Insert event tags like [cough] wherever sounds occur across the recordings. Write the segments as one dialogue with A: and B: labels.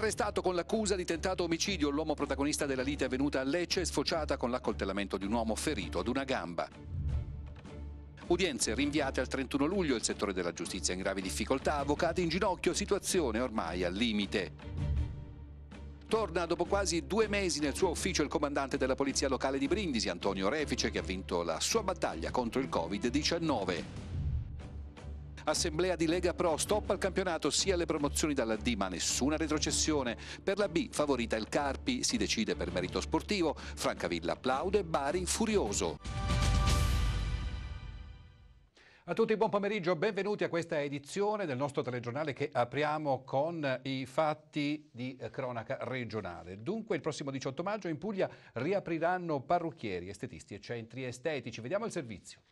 A: Arrestato con l'accusa di tentato omicidio, l'uomo protagonista della lite avvenuta a Lecce è sfociata con l'accoltellamento di un uomo ferito ad una gamba. Udienze rinviate al 31 luglio, il settore della giustizia in gravi difficoltà, avvocati in ginocchio, situazione ormai al limite. Torna dopo quasi due mesi nel suo ufficio il comandante della polizia locale di Brindisi, Antonio Refice, che ha vinto la sua battaglia contro il Covid-19. Assemblea di Lega Pro, stop al campionato sia alle promozioni dalla D ma nessuna retrocessione. Per la B favorita il Carpi, si decide per merito sportivo, Francavilla applaude, Bari furioso. A tutti buon pomeriggio, benvenuti a questa edizione del nostro telegiornale che apriamo con i fatti di eh, cronaca regionale. Dunque il prossimo 18 maggio in Puglia riapriranno parrucchieri, estetisti e centri estetici. Vediamo il servizio.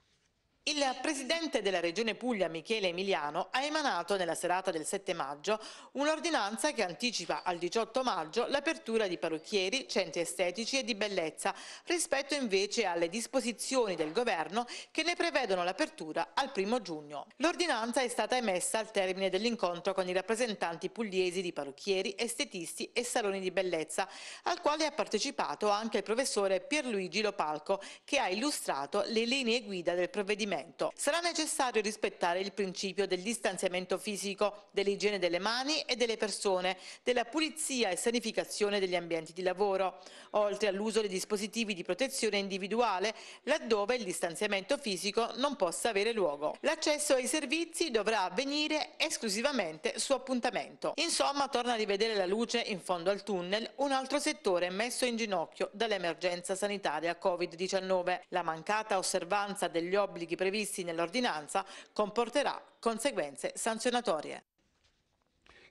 B: Il presidente della regione Puglia, Michele Emiliano, ha emanato nella serata del 7 maggio un'ordinanza che anticipa al 18 maggio l'apertura di parrucchieri, centri estetici e di bellezza, rispetto invece alle disposizioni del governo che ne prevedono l'apertura al 1 giugno. L'ordinanza è stata emessa al termine dell'incontro con i rappresentanti pugliesi di parrucchieri, estetisti e saloni di bellezza, al quale ha partecipato anche il professore Pierluigi Lopalco, che ha illustrato le linee guida del provvedimento pavimento. Sarà necessario rispettare il principio del distanziamento fisico, dell'igiene delle mani e delle persone, della pulizia e sanificazione degli ambienti di lavoro, oltre all'uso dei dispositivi di protezione individuale laddove il distanziamento fisico non possa avere luogo. L'accesso ai servizi dovrà avvenire esclusivamente su appuntamento. Insomma, torna a rivedere la luce in fondo al tunnel un altro settore messo in ginocchio dall'emergenza sanitaria Covid-19. La mancata osservanza degli obblighi per previsti nell'ordinanza comporterà conseguenze sanzionatorie.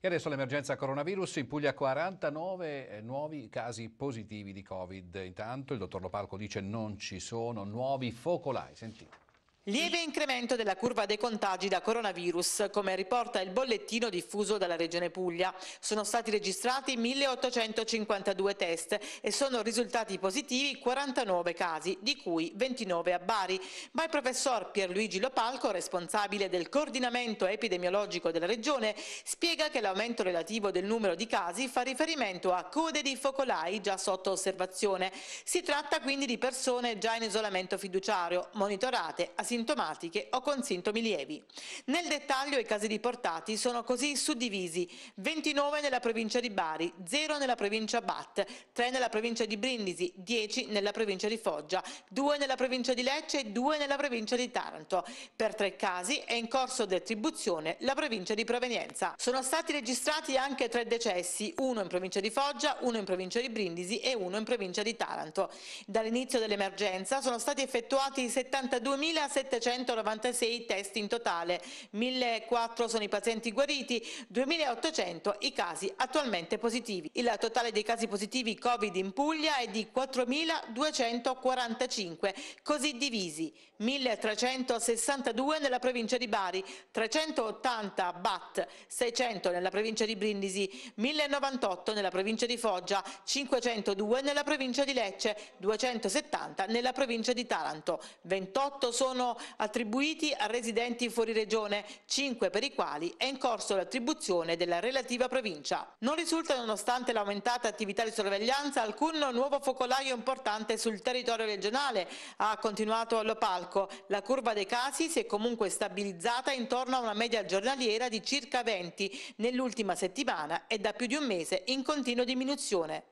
A: E adesso l'emergenza coronavirus, in Puglia 49 eh, nuovi casi positivi di Covid. Intanto il dottor Lopalco dice non ci sono nuovi focolai. Sentite.
B: Lieve incremento della curva dei contagi da coronavirus, come riporta il bollettino diffuso dalla Regione Puglia. Sono stati registrati 1.852 test e sono risultati positivi 49 casi, di cui 29 a Bari. Ma il professor Pierluigi Lopalco, responsabile del coordinamento epidemiologico della Regione, spiega che l'aumento relativo del numero di casi fa riferimento a code di focolai già sotto osservazione. Si tratta quindi di persone già in isolamento fiduciario, monitorate, asimilate asintomatiche o con sintomi lievi. Nel dettaglio i casi riportati sono così suddivisi 29 nella provincia di Bari, 0 nella provincia Bat, 3 nella provincia di Brindisi, 10 nella provincia di Foggia, 2 nella provincia di Lecce e 2 nella provincia di Taranto. Per tre casi è in corso di attribuzione la provincia di provenienza. Sono stati registrati anche tre decessi, uno in provincia di Foggia, uno in provincia di Brindisi e uno in provincia di Taranto. Dall'inizio dell'emergenza sono stati effettuati 72.700 1796 i test in totale, 1004 sono i pazienti guariti, 2800 i casi attualmente positivi. Il totale dei casi positivi Covid in Puglia è di 4245, così divisi 1362 nella provincia di Bari, 380 a Bat, 600 nella provincia di Brindisi, 1098 nella provincia di Foggia, 502 nella provincia di Lecce, 270 nella provincia di Taranto. 28 sono attribuiti a residenti fuori regione, 5 per i quali è in corso l'attribuzione della relativa provincia. Non risulta, nonostante l'aumentata attività di sorveglianza, alcun nuovo focolaio importante sul territorio regionale, ha continuato Lopalco. La curva dei casi si è comunque stabilizzata intorno a una media giornaliera di circa 20 nell'ultima settimana e da più di un mese in continua diminuzione.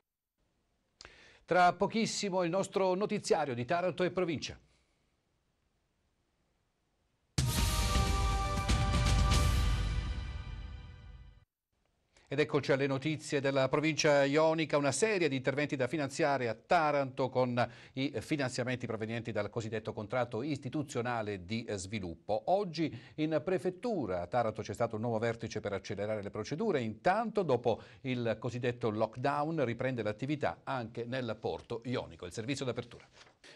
A: Tra pochissimo il nostro notiziario di Taranto e provincia. Ed eccoci alle notizie della provincia ionica, una serie di interventi da finanziare a Taranto con i finanziamenti provenienti dal cosiddetto contratto istituzionale di sviluppo. Oggi in prefettura a Taranto c'è stato un nuovo vertice per accelerare le procedure, intanto dopo il cosiddetto lockdown riprende l'attività anche nel porto ionico, il servizio d'apertura.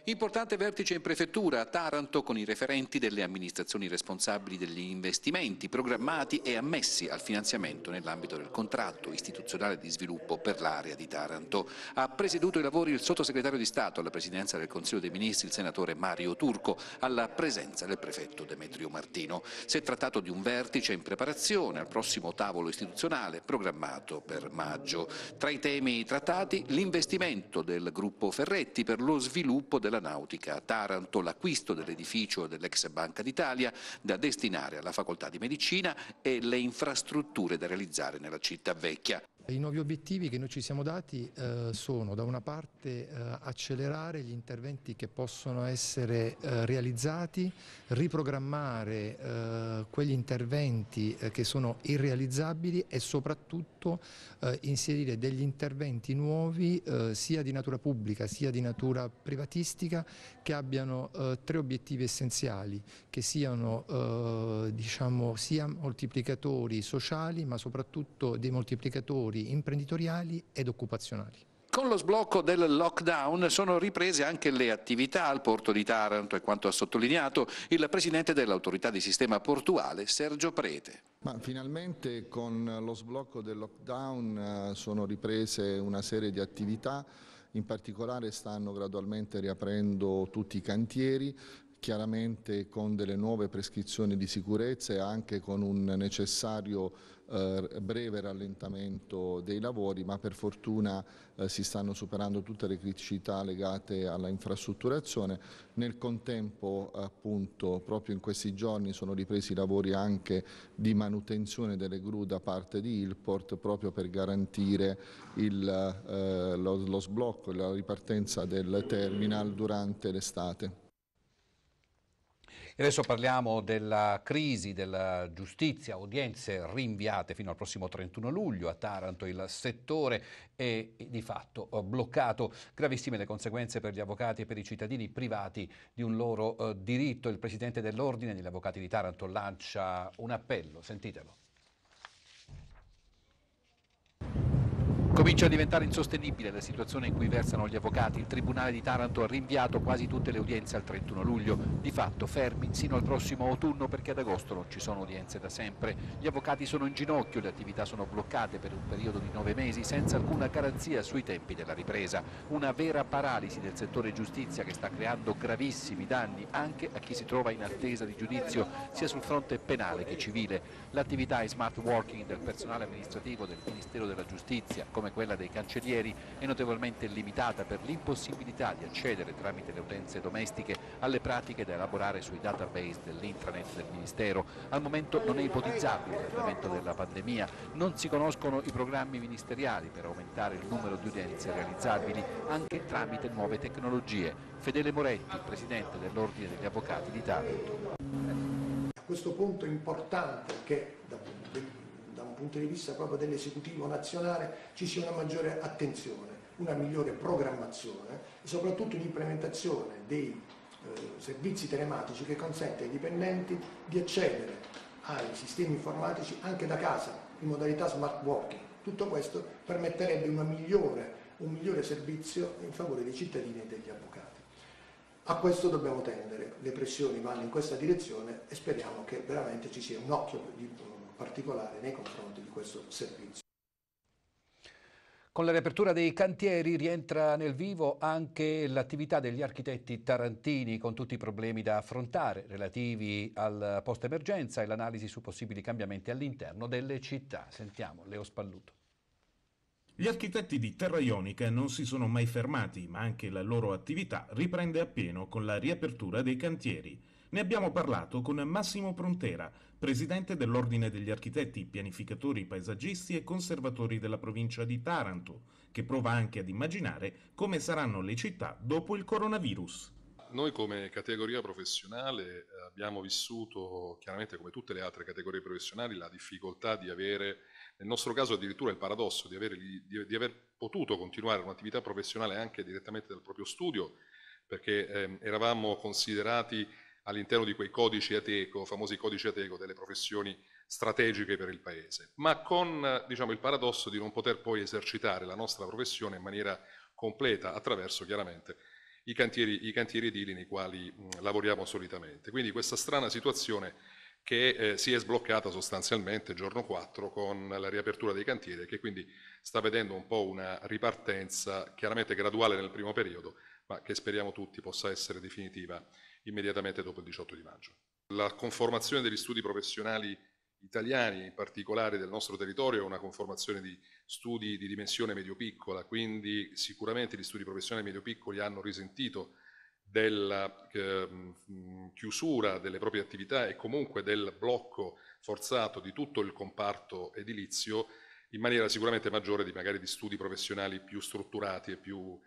A: Importante vertice in prefettura a Taranto con i referenti delle amministrazioni responsabili degli investimenti programmati e ammessi al finanziamento nell'ambito del contratto istituzionale di sviluppo per l'area di Taranto. Ha presieduto i lavori il sottosegretario di Stato alla presidenza del Consiglio dei Ministri, il senatore Mario Turco, alla presenza del prefetto Demetrio Martino. Si è trattato di un vertice in preparazione al prossimo tavolo istituzionale programmato per maggio. Tra i temi trattati l'investimento del gruppo Ferretti per lo sviluppo della nautica a Taranto, l'acquisto dell'edificio dell'ex Banca d'Italia da destinare alla facoltà di medicina e le infrastrutture da realizzare nella città vecchia.
C: I nuovi obiettivi che noi ci siamo dati eh, sono da una parte eh, accelerare gli interventi che possono essere eh, realizzati, riprogrammare eh, quegli interventi eh, che sono irrealizzabili e soprattutto eh, inserire degli interventi nuovi sia di natura pubblica sia di natura privatistica che abbiano tre obiettivi essenziali, che siano diciamo, sia moltiplicatori sociali ma soprattutto dei moltiplicatori studi imprenditoriali
D: ed occupazionali.
A: Con lo sblocco del lockdown sono riprese anche le attività al porto di Taranto e quanto ha sottolineato il presidente dell'autorità di sistema portuale Sergio
E: Prete. Ma finalmente con lo sblocco del lockdown eh, sono riprese una serie di attività, in particolare stanno gradualmente riaprendo tutti i cantieri, chiaramente con delle nuove prescrizioni di sicurezza e anche con un necessario eh, breve rallentamento dei lavori, ma per fortuna eh, si stanno superando tutte le criticità legate alla infrastrutturazione. Nel contempo, appunto, proprio in questi giorni sono ripresi i lavori anche di manutenzione delle gru da parte di Ilport proprio per garantire il, eh, lo, lo sblocco e la ripartenza del terminal durante l'estate.
A: E adesso parliamo della crisi della giustizia, udienze rinviate fino al prossimo 31 luglio a Taranto, il settore è eh, di fatto eh, bloccato, gravissime le conseguenze per gli avvocati e per i cittadini privati di un loro eh, diritto. Il presidente dell'Ordine degli Avvocati di Taranto lancia un appello, sentitelo. Comincia a diventare insostenibile la situazione in cui versano gli avvocati. Il Tribunale di Taranto ha rinviato quasi tutte le udienze al 31 luglio, di fatto fermi sino al prossimo autunno perché ad agosto non ci sono udienze da sempre. Gli avvocati sono in ginocchio, le attività sono bloccate per un periodo di nove mesi senza alcuna garanzia sui tempi della ripresa. Una vera paralisi del settore giustizia che sta creando gravissimi danni anche a chi si trova in attesa di giudizio sia sul fronte penale che civile. L'attività e smart working del personale amministrativo del Ministero della Giustizia come come quella dei cancellieri è notevolmente limitata per l'impossibilità di accedere tramite le utenze domestiche alle pratiche da elaborare sui database dell'intranet del Ministero. Al momento non è ipotizzabile l'andamento della pandemia, non si conoscono i programmi ministeriali per aumentare il numero di udienze realizzabili anche tramite nuove tecnologie. Fedele Moretti, Presidente dell'Ordine degli Avvocati d'Italia.
F: A questo punto è importante
C: che dal punto di punto di vista proprio dell'esecutivo nazionale ci sia una maggiore attenzione, una migliore programmazione e soprattutto un'implementazione dei eh, servizi telematici che consente ai dipendenti di accedere ai sistemi informatici anche da casa in modalità smart working. Tutto questo permetterebbe
E: migliore, un migliore servizio in favore dei cittadini e degli avvocati. A questo dobbiamo tendere, le pressioni vanno in questa direzione e speriamo che veramente ci sia un occhio
A: di particolare nei confronti di questo servizio. Con la riapertura dei cantieri rientra nel vivo anche l'attività degli architetti tarantini con tutti i problemi da affrontare relativi al post-emergenza e l'analisi su possibili cambiamenti all'interno delle città. Sentiamo Leo Spalluto. Gli architetti
G: di Terra Ionica non si sono mai fermati, ma anche la loro attività riprende appieno con la riapertura dei cantieri. Ne abbiamo parlato con Massimo Prontera, presidente dell'Ordine degli Architetti, Pianificatori, Paesaggisti e Conservatori della provincia di Taranto, che prova anche ad immaginare come saranno le città dopo il coronavirus.
H: Noi come categoria professionale eh, abbiamo vissuto, chiaramente come tutte le altre categorie professionali, la difficoltà di avere, nel nostro caso addirittura il paradosso, di, avere, di, di aver potuto continuare un'attività professionale anche direttamente dal proprio studio, perché eh, eravamo considerati all'interno di quei codici ateco, famosi codici ateco delle professioni strategiche per il Paese, ma con diciamo, il paradosso di non poter poi esercitare la nostra professione in maniera completa attraverso chiaramente i cantieri, i cantieri edili nei quali mh, lavoriamo solitamente. Quindi questa strana situazione che eh, si è sbloccata sostanzialmente giorno 4 con la riapertura dei cantieri e che quindi sta vedendo un po' una ripartenza chiaramente graduale nel primo periodo, ma che speriamo tutti possa essere definitiva immediatamente dopo il 18 di maggio. La conformazione degli studi professionali italiani, in particolare del nostro territorio, è una conformazione di studi di dimensione medio-piccola, quindi sicuramente gli studi professionali medio-piccoli hanno risentito della ehm, chiusura delle proprie attività e comunque del blocco forzato di tutto il comparto edilizio in maniera sicuramente maggiore di magari di studi professionali più strutturati e più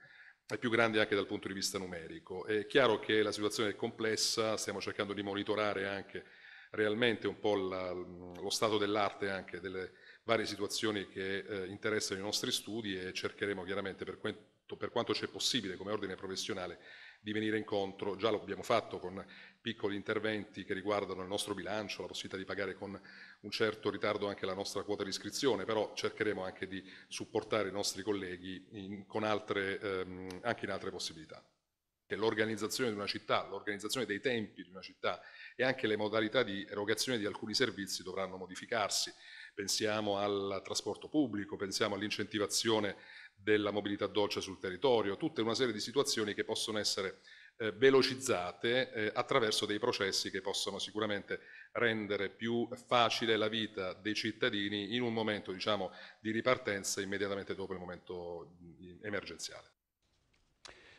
H: è più grande anche dal punto di vista numerico. È chiaro che la situazione è complessa, stiamo cercando di monitorare anche realmente un po' la, lo stato dell'arte anche delle varie situazioni che eh, interessano i nostri studi e cercheremo chiaramente per, quanto, per quanto c'è possibile come ordine professionale di venire incontro, già lo abbiamo fatto con piccoli interventi che riguardano il nostro bilancio, la possibilità di pagare con un certo ritardo anche la nostra quota di iscrizione, però cercheremo anche di supportare i nostri colleghi in, altre, ehm, anche in altre possibilità. l'organizzazione di una città, l'organizzazione dei tempi di una città e anche le modalità di erogazione di alcuni servizi dovranno modificarsi. Pensiamo al trasporto pubblico, pensiamo all'incentivazione della mobilità dolce sul territorio, tutta una serie di situazioni che possono essere eh, velocizzate eh, attraverso dei processi che possono sicuramente rendere più facile la vita dei cittadini in un momento diciamo, di ripartenza immediatamente dopo il momento emergenziale.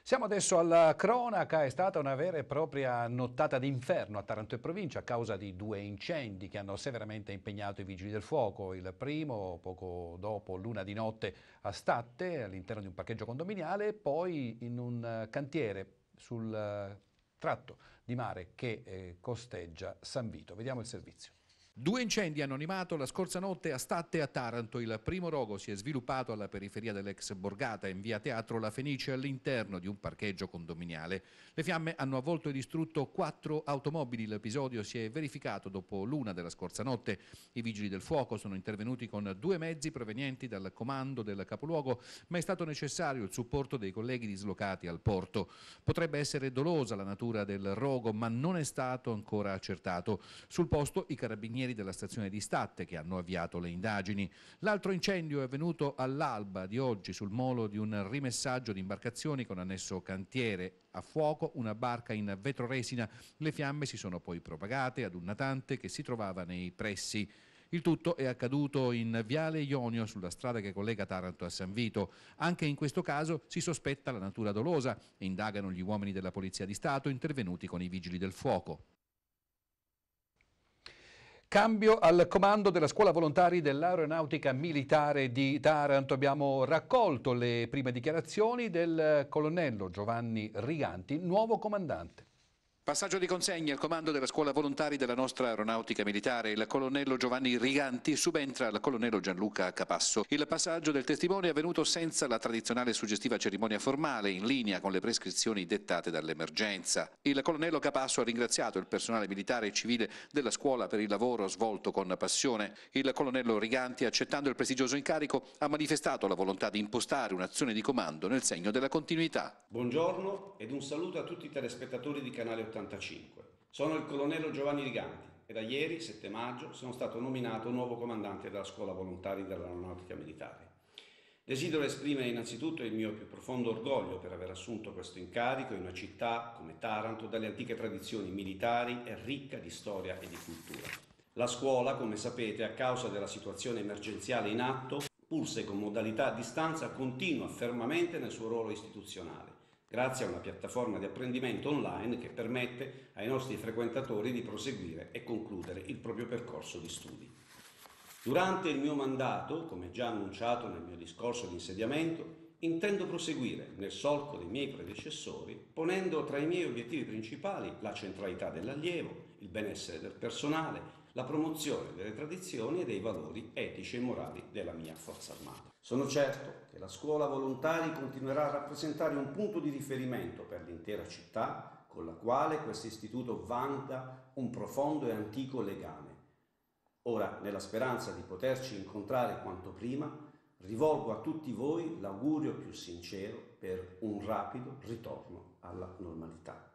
A: Siamo adesso alla cronaca, è stata una vera e propria nottata d'inferno a Taranto e provincia a causa di due incendi che hanno severamente impegnato i vigili del fuoco. Il primo poco dopo l'una di notte a Statte all'interno di un parcheggio condominiale e poi in un eh, cantiere sul eh, tratto di mare che eh, costeggia San Vito. Vediamo il servizio. Due incendi hanno animato la scorsa notte a Statte a Taranto. Il primo rogo si è sviluppato alla periferia dell'ex borgata in via Teatro La Fenice all'interno di un parcheggio condominiale. Le fiamme hanno avvolto e distrutto quattro automobili. L'episodio si è verificato dopo l'una della scorsa notte. I vigili del fuoco sono intervenuti con due mezzi provenienti dal comando del capoluogo, ma è stato necessario il supporto dei colleghi dislocati al porto. Potrebbe essere dolosa la natura del rogo, ma non è stato ancora accertato. Sul posto i carabinieri carabinieri della stazione di Statte che hanno avviato le indagini. L'altro incendio è avvenuto all'alba di oggi sul molo di un rimessaggio di imbarcazioni con annesso cantiere. A fuoco una barca in vetroresina. Le fiamme si sono poi propagate ad un natante che si trovava nei pressi. Il tutto è accaduto in Viale Ionio sulla strada che collega Taranto a San Vito. Anche in questo caso si sospetta la natura dolosa e indagano gli uomini della Polizia di Stato intervenuti con i vigili del fuoco. Cambio al comando della scuola volontari dell'aeronautica militare di Taranto. Abbiamo raccolto le prime dichiarazioni del colonnello Giovanni Riganti, nuovo comandante. Passaggio di consegna al comando della scuola volontari della nostra aeronautica militare. Il colonnello Giovanni Riganti subentra al colonnello Gianluca Capasso. Il passaggio del testimone è avvenuto senza la tradizionale suggestiva cerimonia formale, in linea con le prescrizioni dettate dall'emergenza. Il colonnello Capasso ha ringraziato il personale militare e civile della scuola per il lavoro svolto con passione. Il colonnello Riganti, accettando il prestigioso incarico, ha manifestato la volontà di impostare un'azione di comando nel segno della continuità.
G: Buongiorno ed un saluto a tutti i telespettatori di Canale 8. 1985. Sono il colonnello Giovanni Riganti e da ieri, 7 maggio, sono stato nominato nuovo comandante della scuola volontari dell'aeronautica militare. Desidero esprimere innanzitutto il mio più profondo orgoglio per aver assunto questo incarico in una città come Taranto dalle antiche tradizioni militari e ricca di storia e di cultura. La scuola, come sapete, a causa della situazione emergenziale in atto, pur se con modalità a distanza continua fermamente nel suo ruolo istituzionale grazie a una piattaforma di apprendimento online che permette ai nostri frequentatori di proseguire e concludere il proprio percorso di studi. Durante il mio mandato, come già annunciato nel mio discorso di insediamento, intendo proseguire nel solco dei miei predecessori, ponendo tra i miei obiettivi principali la centralità dell'allievo, il benessere del personale, la promozione delle tradizioni e dei valori etici e morali della mia forza armata. Sono certo che la scuola volontari continuerà a rappresentare un punto di riferimento per l'intera città con la quale questo istituto vanta un profondo e antico legame. Ora, nella speranza di poterci incontrare quanto prima, rivolgo a tutti voi l'augurio più sincero per un rapido ritorno alla normalità.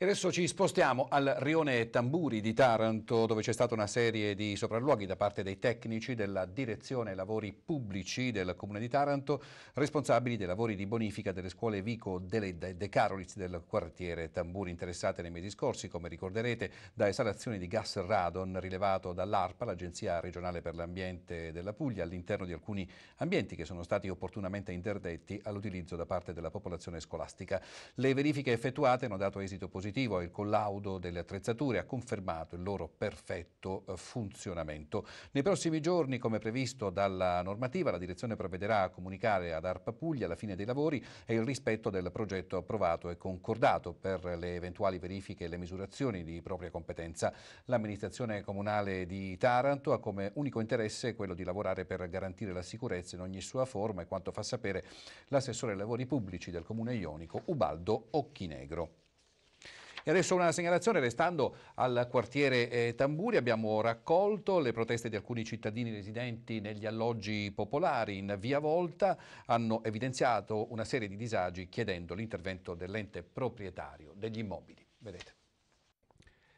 A: E adesso ci spostiamo al rione Tamburi di Taranto dove c'è stata una serie di sopralluoghi da parte dei tecnici della direzione lavori pubblici del comune di Taranto responsabili dei lavori di bonifica delle scuole Vico delle De Carolitz del quartiere Tamburi interessate nei mesi scorsi come ricorderete da esalazioni di gas radon rilevato dall'ARPA l'agenzia regionale per l'ambiente della Puglia all'interno di alcuni ambienti che sono stati opportunamente interdetti all'utilizzo da parte della popolazione scolastica. Le verifiche effettuate hanno dato esito positivo dispositivo e il collaudo delle attrezzature ha confermato il loro perfetto eh, funzionamento. Nei prossimi giorni, come previsto dalla normativa, la direzione provvederà a comunicare ad ARPA Puglia la fine dei lavori e il rispetto del progetto approvato e concordato per le eventuali verifiche e le misurazioni di propria competenza. L'amministrazione comunale di Taranto ha come unico interesse quello di lavorare per garantire la sicurezza in ogni sua forma e quanto fa sapere l'assessore ai lavori pubblici del comune ionico Ubaldo Occhinegro. E adesso una segnalazione, restando al quartiere eh, Tamburi, abbiamo raccolto le proteste di alcuni cittadini residenti negli alloggi popolari in via Volta, hanno evidenziato una serie di disagi chiedendo l'intervento dell'ente proprietario degli immobili. Vedete.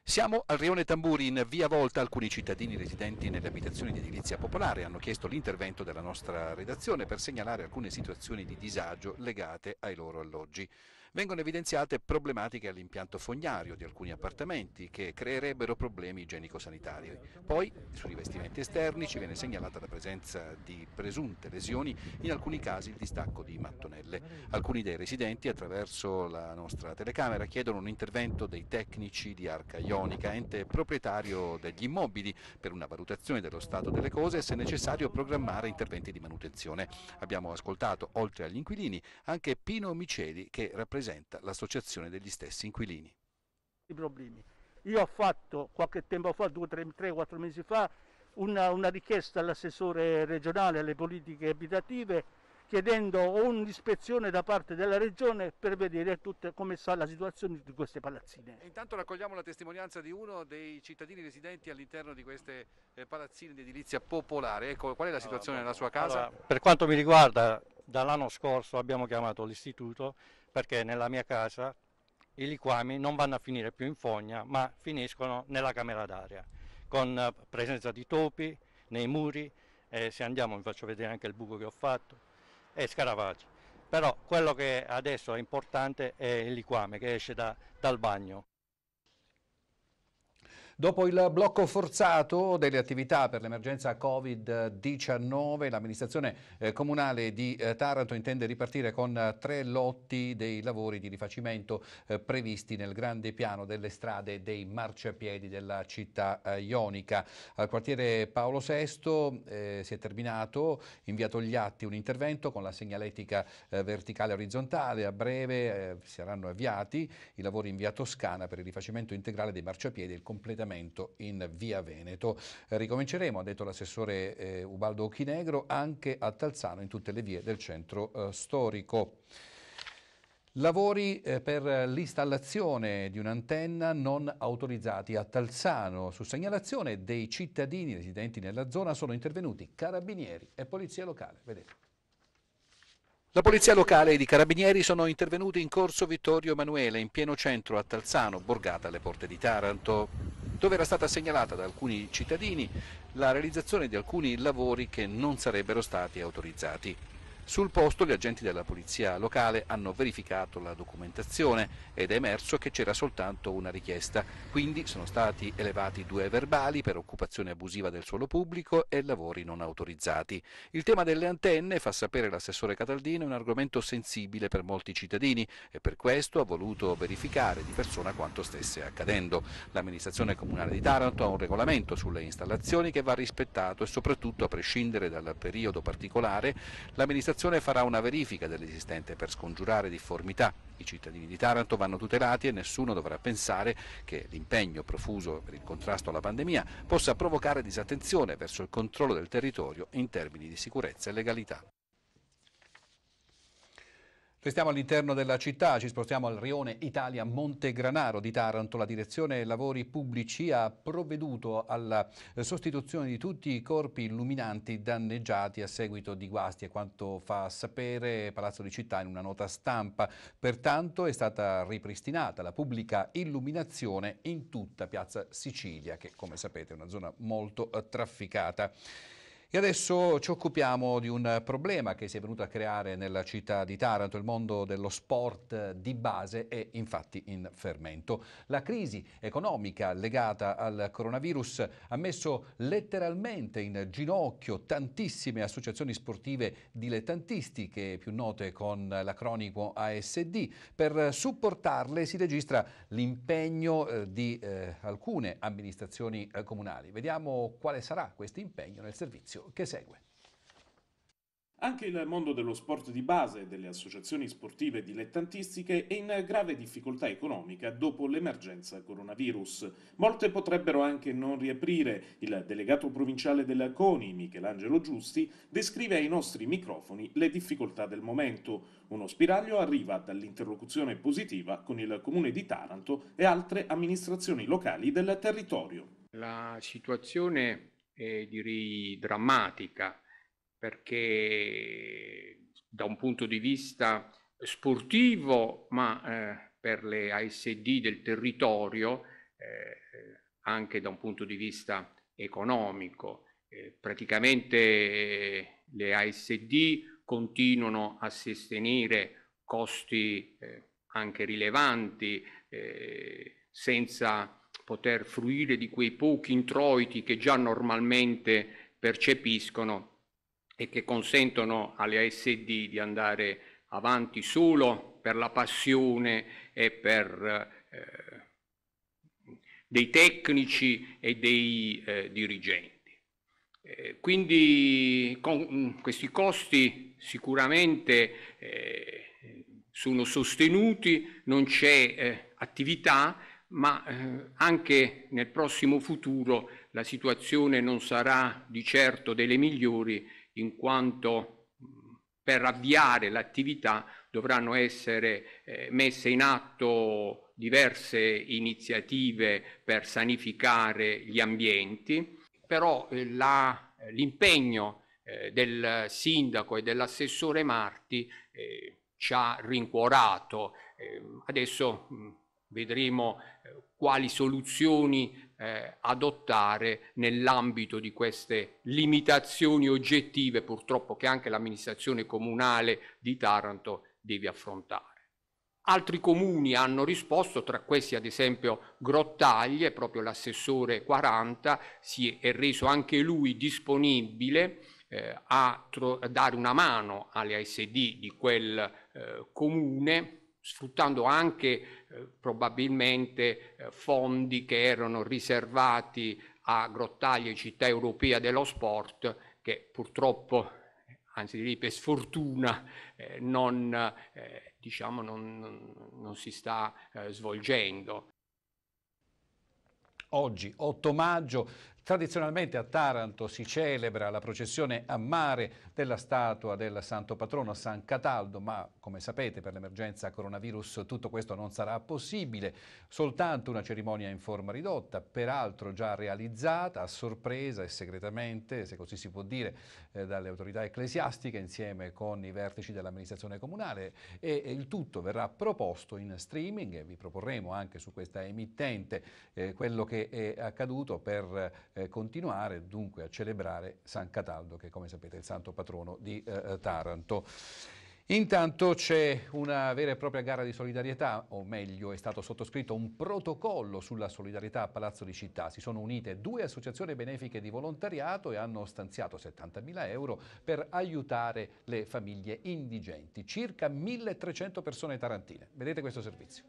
A: Siamo al rione Tamburi in via Volta. Alcuni cittadini residenti nelle abitazioni di edilizia popolare hanno chiesto l'intervento della nostra redazione per segnalare alcune situazioni di disagio legate ai loro alloggi. Vengono evidenziate problematiche all'impianto fognario di alcuni appartamenti che creerebbero problemi igienico-sanitari. Poi, sui rivestimenti esterni ci viene segnalata la presenza di presunte lesioni, in alcuni casi il distacco di mattonelle. Alcuni dei residenti, attraverso la nostra telecamera, chiedono un intervento dei tecnici di Arca Ionica, ente proprietario degli immobili, per una valutazione dello stato delle cose e se necessario programmare interventi di manutenzione. Abbiamo ascoltato, oltre agli inquilini, anche Pino Miceli che rappresenta rappresenta l'associazione degli stessi inquilini.
E: I problemi. Io ho fatto qualche tempo fa, due, tre quattro mesi fa, una, una richiesta all'assessore regionale alle politiche abitative chiedendo un'ispezione da parte della regione per vedere tutte, come sta la situazione di queste palazzine. E
A: intanto raccogliamo la testimonianza di uno dei cittadini residenti all'interno di queste eh, palazzine di edilizia popolare. Ecco, qual è la situazione allora, nella sua casa? Allora,
E: per quanto mi riguarda, dall'anno scorso abbiamo chiamato l'istituto perché nella mia casa i liquami non vanno a finire più in fogna ma finiscono nella camera d'aria con eh, presenza di topi nei muri e se andiamo vi faccio vedere anche il buco che ho fatto e scarafaggi però quello che adesso è importante è il liquame che esce da, dal bagno
A: Dopo il blocco forzato delle attività per l'emergenza Covid-19, l'amministrazione eh, comunale di eh, Taranto intende ripartire con eh, tre lotti dei lavori di rifacimento previsti nel grande piano delle strade dei marciapiedi della città ionica. Al quartiere Paolo VI eh, si è terminato, inviato gli atti un intervento con la segnaletica verticale e orizzontale, a breve eh, saranno avviati i lavori in via Toscana per il rifacimento integrale dei marciapiedi e il completamento Parlamento in via Veneto. Ricominceremo, ha detto l'assessore eh, Ubaldo Occhinegro, anche a Talzano in tutte le vie del centro eh, storico. Lavori eh, per l'installazione di un'antenna non autorizzati a Talzano. Su segnalazione dei cittadini residenti nella zona sono intervenuti carabinieri e polizia locale. Vedete. La polizia locale ed i carabinieri sono intervenuti in corso Vittorio Emanuele, in pieno centro a Talzano, borgata alle porte di Taranto, dove era stata segnalata da alcuni cittadini la realizzazione di alcuni lavori che non sarebbero stati autorizzati. Sul posto gli agenti della polizia locale hanno verificato la documentazione ed è emerso che c'era soltanto una richiesta, quindi sono stati elevati due verbali per occupazione abusiva del suolo pubblico e lavori non autorizzati. Il tema delle antenne, fa sapere l'assessore Cataldino, è un argomento sensibile per molti cittadini e per questo ha voluto verificare di persona quanto stesse accadendo. L'amministrazione comunale di Taranto ha un regolamento sulle installazioni che va rispettato e soprattutto a prescindere dal periodo particolare l'amministrazione L'amministrazione farà una verifica dell'esistente per scongiurare difformità. I cittadini di Taranto vanno tutelati e nessuno dovrà pensare che l'impegno profuso per il contrasto alla pandemia possa provocare disattenzione verso il controllo del territorio in termini di sicurezza e legalità. Restiamo all'interno della città, ci spostiamo al rione Italia Montegranaro di Taranto. La direzione lavori pubblici ha provveduto alla sostituzione di tutti i corpi illuminanti danneggiati a seguito di guasti, a quanto fa sapere Palazzo di Città in una nota stampa. Pertanto è stata ripristinata la pubblica illuminazione in tutta Piazza Sicilia, che come sapete è una zona molto trafficata. E adesso ci occupiamo di un problema che si è venuto a creare nella città di Taranto. Il mondo dello sport di base è infatti in fermento. La crisi economica legata al coronavirus ha messo letteralmente in ginocchio tantissime associazioni sportive dilettantistiche, più note con l'acronimo ASD. Per supportarle si registra l'impegno eh, di eh, alcune amministrazioni eh, comunali. Vediamo quale sarà questo impegno nel servizio servizio che segue.
G: Anche il mondo dello sport di base e delle associazioni sportive dilettantistiche è in grave difficoltà economica dopo l'emergenza coronavirus. Molte potrebbero anche non riaprire. Il delegato provinciale della CONI, Michelangelo Giusti, descrive ai nostri microfoni le difficoltà del momento. Uno spiraglio arriva dall'interlocuzione positiva con il comune di Taranto e altre amministrazioni locali del territorio.
D: La situazione eh, direi drammatica perché da un punto di vista sportivo ma eh, per le ASD del territorio eh, anche da un punto di vista economico eh, praticamente eh, le ASD continuano a sostenere costi anche rilevanti senza poter fruire di quei pochi introiti che già normalmente percepiscono e che consentono alle ASD di andare avanti solo per la passione e per eh, dei tecnici e dei eh, dirigenti. Eh, quindi con, mm, questi costi sicuramente eh, sono sostenuti, non c'è eh, attività ma eh, anche nel prossimo futuro la situazione non sarà di certo delle migliori in quanto mm, per avviare l'attività dovranno essere eh, messe in atto diverse iniziative per sanificare gli ambienti, però eh, eh l'impegno eh, del sindaco e dell'assessore Marti eh, ci ha rincuorato. Ehm, adesso mh, mm, vedremo eh, quali soluzioni eh, adottare nell'ambito di queste limitazioni oggettive purtroppo che anche l'amministrazione comunale di Taranto deve affrontare. Altri comuni hanno risposto, tra questi ad esempio Grottaglie, proprio l'assessore 40, si è reso anche lui disponibile eh, a, dare una mano alle ASD di quel eh, comune sfruttando anche eh, probabilmente eh, fondi che erano riservati a grottaglie città europea dello sport che purtroppo anzi lì per sfortuna eh, non, eh, diciamo non, non, si sta eh, svolgendo.
A: Oggi, 8 maggio, Tradizionalmente a Taranto si celebra la processione a mare della statua del santo patrono a San Cataldo, ma come sapete per l'emergenza coronavirus tutto questo non sarà possibile, soltanto una cerimonia in forma ridotta, peraltro già realizzata a sorpresa e segretamente, se così si può dire, eh, dalle autorità ecclesiastiche insieme con i vertici dell'amministrazione comunale e, il tutto verrà proposto in streaming e vi proporremo anche su questa emittente eh, quello che è accaduto per eh, continuare dunque a celebrare San Cataldo che come sapete è il santo patrono di eh, Taranto. Intanto c'è una vera e propria gara di solidarietà, o meglio è stato sottoscritto un protocollo sulla solidarietà a Palazzo di Città. Si sono unite due associazioni benefiche di volontariato e hanno stanziato 70.000 euro per aiutare le famiglie indigenti, circa 1.300 persone tarantine. Vedete questo servizio.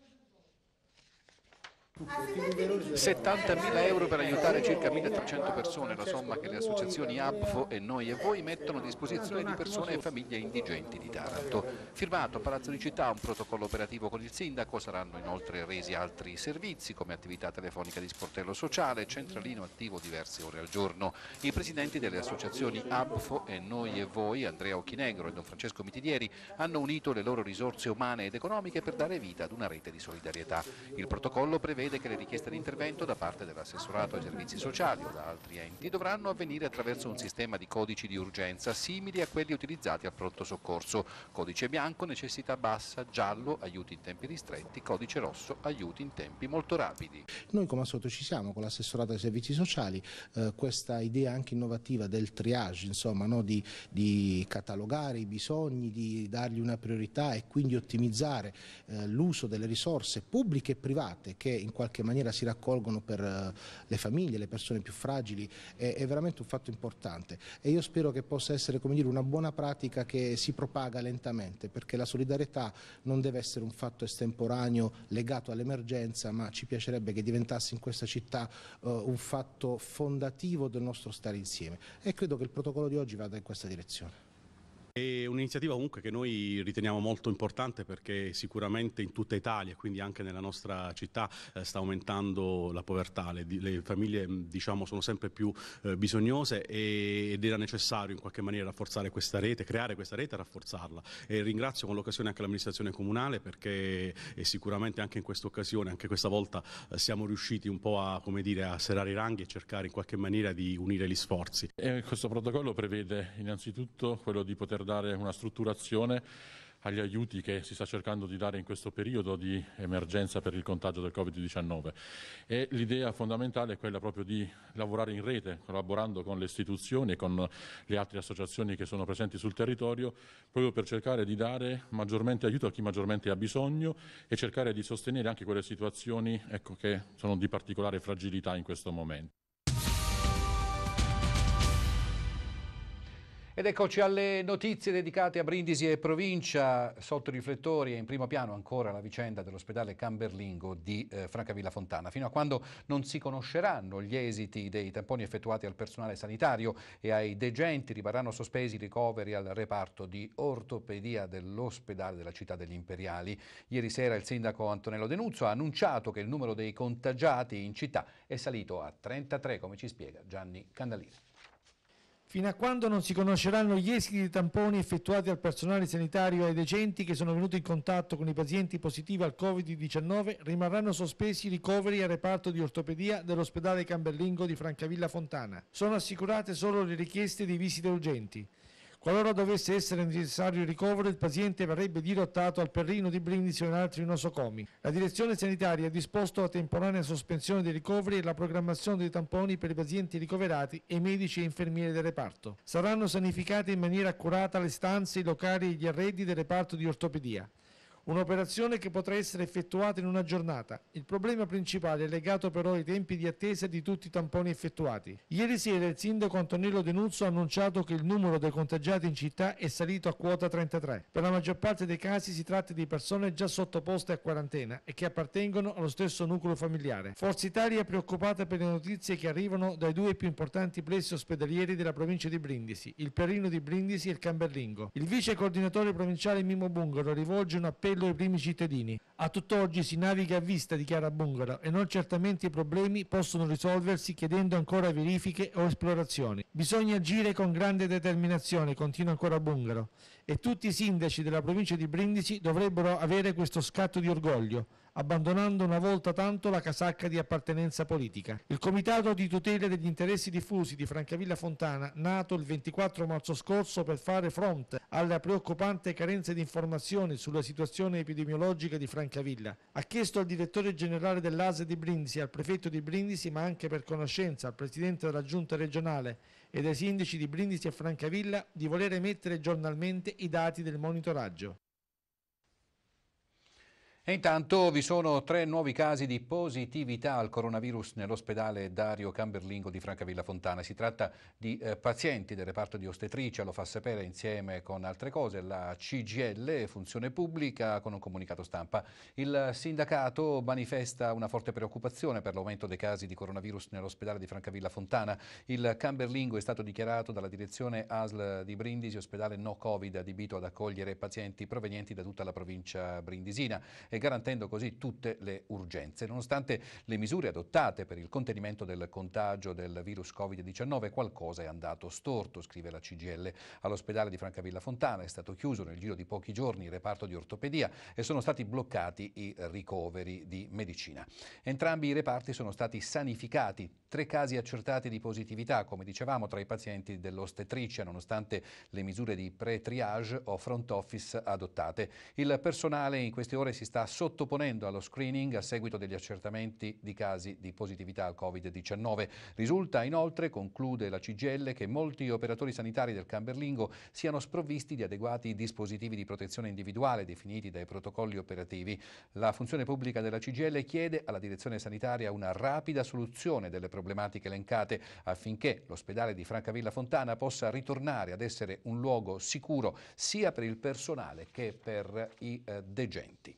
I: 70.000
A: euro per aiutare circa 1.300 persone, la somma che le associazioni ABFO e Noi e Voi mettono a disposizione di persone e famiglie indigenti di Taranto. Firmato a Palazzo di Città un protocollo operativo con il sindaco, saranno inoltre resi altri servizi come attività telefonica di sportello sociale, centralino attivo diverse ore al giorno. I presidenti delle associazioni ABFO e Noi e Voi, Andrea Occhinegro e Don Francesco Mitidieri, hanno unito le loro risorse umane ed economiche per dare vita ad una rete di solidarietà. Il protocollo prevede prevede che le richieste di intervento da parte dell'assessorato ai servizi sociali o da altri enti dovranno avvenire attraverso un sistema di codici di urgenza simili a quelli utilizzati al pronto soccorso. Codice bianco necessità bassa, giallo aiuti in tempi ristretti, codice rosso aiuti in tempi molto rapidi.
E: Noi come assoluto ci siamo con l'assessorato ai servizi sociali, eh, questa idea anche innovativa del triage, insomma, no? di, di, catalogare i bisogni, di dargli una priorità e quindi ottimizzare eh, l'uso delle risorse pubbliche e private che in qualche qualche maniera si raccolgono per eh, le famiglie, le persone più fragili, è, è veramente un fatto importante e io spero che possa essere dire, una buona pratica che si propaga lentamente perché la solidarietà non deve essere un fatto estemporaneo legato all'emergenza ma ci piacerebbe che diventasse in questa città uh, un fatto fondativo del nostro stare insieme e credo che il protocollo di oggi vada in questa direzione.
G: È un'iniziativa comunque che noi riteniamo molto importante perché sicuramente in tutta Italia, quindi anche nella nostra città, eh, sta aumentando la povertà, le, le famiglie mm, diciamo, sono sempre più eh, bisognose ed era necessario in qualche maniera rafforzare questa rete, creare questa rete e rafforzarla. E ringrazio con l'occasione anche l'amministrazione comunale perché eh, sicuramente anche in questa occasione, anche questa volta, eh, siamo riusciti un po' a, dire, a, serrare i ranghi e cercare in qualche maniera di unire gli sforzi.
F: E eh, questo protocollo prevede innanzitutto quello di poter per dare una strutturazione agli aiuti che si sta cercando di dare in questo periodo di emergenza per il contagio del Covid-19. E l'idea fondamentale è quella proprio di lavorare in rete, collaborando con le istituzioni e con le altre associazioni che sono presenti sul territorio, proprio per cercare di dare maggiormente aiuto a chi maggiormente ha bisogno e cercare di sostenere anche quelle situazioni ecco, che sono di particolare fragilità in questo momento.
A: Ed eccoci alle notizie dedicate a Brindisi e provincia, sotto i riflettori e in primo piano ancora la vicenda dell'ospedale Camberlingo di eh, Francavilla Fontana. Fino a quando non si conosceranno gli esiti dei tamponi effettuati al personale sanitario e ai degenti, rimarranno sospesi i ricoveri al reparto di ortopedia dell'ospedale della città degli imperiali. Ieri sera il sindaco Antonello Denuzzo ha annunciato che il numero dei contagiati in città è salito a 33, come ci spiega Gianni
E: Candalini fino a quando non si conosceranno gli esiti dei tamponi effettuati al personale sanitario e ai decenti che sono venuti in contatto con i pazienti positivi al Covid-19, rimarranno sospesi i ricoveri al reparto di ortopedia dell'ospedale Camberlingo di Francavilla Fontana. Sono assicurate solo le richieste di visite urgenti. Qualora dovesse essere necessario il ricovero, il paziente verrebbe dirottato al Perrino di Brindisi o in altri nosocomi. La direzione sanitaria ha disposto la temporanea sospensione dei ricoveri e la programmazione dei tamponi per i pazienti ricoverati e i medici e infermieri del reparto. Saranno sanificate in maniera accurata le stanze, i locali e gli arredi del reparto di ortopedia. Un'operazione che potrà essere effettuata in una giornata. Il problema principale è legato però ai tempi di attesa di tutti i tamponi effettuati. Ieri sera il sindaco Antonello De Nuzzo ha annunciato che il numero dei contagiati in città è salito a quota 33. Per la maggior parte dei casi si tratta di persone già sottoposte a quarantena e che appartengono allo stesso nucleo familiare. Forza Italia è preoccupata per le notizie che arrivano dai due più importanti plessi ospedalieri della provincia di Brindisi, il Perino di Brindisi e il Camberlingo. Il vice coordinatore provinciale Mimo Bungaro rivolge un appello sportello ai primi cittadini. A tutt'oggi si naviga a vista, dichiara Bungaro, e non certamente i problemi possono risolversi chiedendo ancora verifiche o esplorazioni. Bisogna agire con grande determinazione, continua ancora Bungaro, e tutti i sindaci della provincia di Brindisi dovrebbero avere questo scatto di orgoglio abbandonando una volta tanto la casacca di appartenenza politica. Il Comitato di tutela degli interessi diffusi di Francavilla Fontana, nato il 24 marzo scorso per fare fronte alla preoccupante carenza di informazioni sulla situazione epidemiologica di Francavilla, ha chiesto al direttore generale dell'ASE di Brindisi, al prefetto di Brindisi, ma anche per conoscenza al presidente della giunta regionale e ai sindaci di Brindisi e Francavilla di voler emettere giornalmente i dati del monitoraggio. E intanto vi sono tre
A: nuovi casi di positività al coronavirus nell'ospedale Dario Camberlingo di Francavilla Fontana. Si tratta di eh, pazienti del reparto di ostetricia, lo fa sapere insieme con altre cose la CGL, Funzione Pubblica, con un comunicato stampa. Il sindacato manifesta una forte preoccupazione per l'aumento dei casi di coronavirus nell'ospedale di Francavilla Fontana. Il Camberlingo è stato dichiarato dalla direzione ASL di Brindisi, ospedale no Covid, adibito ad accogliere pazienti provenienti da tutta la provincia brindisina e garantendo così tutte le urgenze. Nonostante le misure adottate per il contenimento del contagio del virus Covid-19, qualcosa è andato storto, scrive la CGL. All'ospedale di Francavilla Fontana è stato chiuso nel giro di pochi giorni il reparto di ortopedia e sono stati bloccati i ricoveri di medicina. Entrambi i reparti sono stati sanificati, tre casi accertati di positività, come dicevamo, tra i pazienti dell'ostetricia, nonostante le misure di pre-triage o front office adottate. Il personale in queste ore si sta sta sottoponendo allo screening a seguito degli accertamenti di casi di positività al Covid-19. Risulta inoltre, conclude la CGL, che molti operatori sanitari del Camberlingo siano sprovvisti di adeguati dispositivi di protezione individuale definiti dai protocolli operativi. La funzione pubblica della CGL chiede alla direzione sanitaria una rapida soluzione delle problematiche elencate affinché l'ospedale di Francavilla Fontana possa ritornare ad essere un luogo sicuro sia per il personale che per i eh, degenti.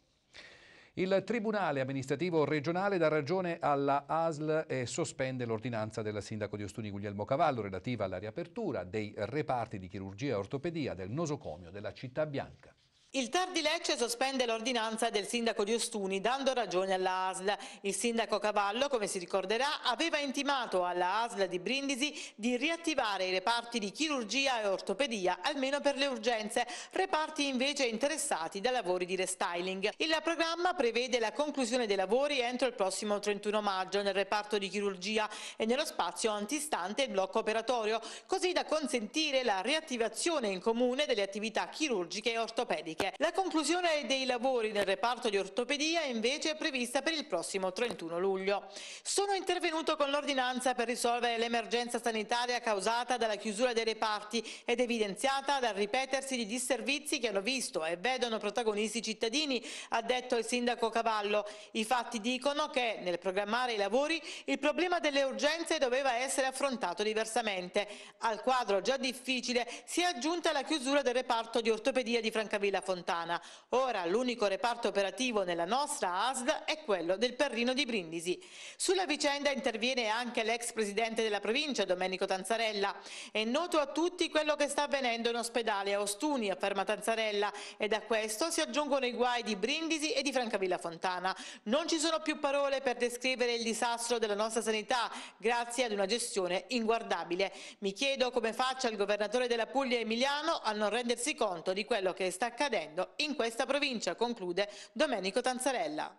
A: Il Tribunale amministrativo regionale dà ragione alla ASL e sospende l'ordinanza del sindaco di Ostuni Guglielmo Cavallo relativa alla riapertura dei reparti di chirurgia e ortopedia del nosocomio della città bianca.
B: Il TAR di Lecce sospende l'ordinanza del sindaco di Ostuni dando ragione alla ASL. Il sindaco Cavallo, come si ricorderà, aveva intimato alla ASL di Brindisi di riattivare i reparti di chirurgia e ortopedia almeno per le urgenze, reparti invece interessati da lavori di restyling. Il programma prevede la conclusione dei lavori entro il prossimo 31 maggio nel reparto di chirurgia e nello spazio antistante il blocco operatorio, così da consentire la riattivazione in comune delle attività chirurgiche e ortopediche ortopediche. La conclusione dei lavori nel reparto di ortopedia invece è prevista per il prossimo 31 luglio. Sono intervenuto con l'ordinanza per risolvere l'emergenza sanitaria causata dalla chiusura dei reparti ed evidenziata dal ripetersi di disservizi che hanno visto e vedono protagonisti cittadini, ha detto il sindaco Cavallo. I fatti dicono che nel programmare i lavori il problema delle urgenze doveva essere affrontato diversamente. Al quadro già difficile si è aggiunta la chiusura del reparto di ortopedia di Francavilla Fontana Fontana. Ora l'unico reparto operativo nella nostra ASD è quello del Perrino di Brindisi. Sulla vicenda interviene anche l'ex presidente della provincia, Domenico Tanzarella. È noto a tutti quello che sta avvenendo in ospedale a Ostuni, afferma Tanzarella, e da questo si aggiungono i guai di Brindisi e di Francavilla Fontana. Non ci sono più parole per descrivere il disastro della nostra sanità, grazie ad una gestione inguardabile. Mi chiedo come faccia il governatore della Puglia Emiliano a non rendersi conto di quello che sta accadendo accadendo in questa provincia, conclude Domenico Tanzarella.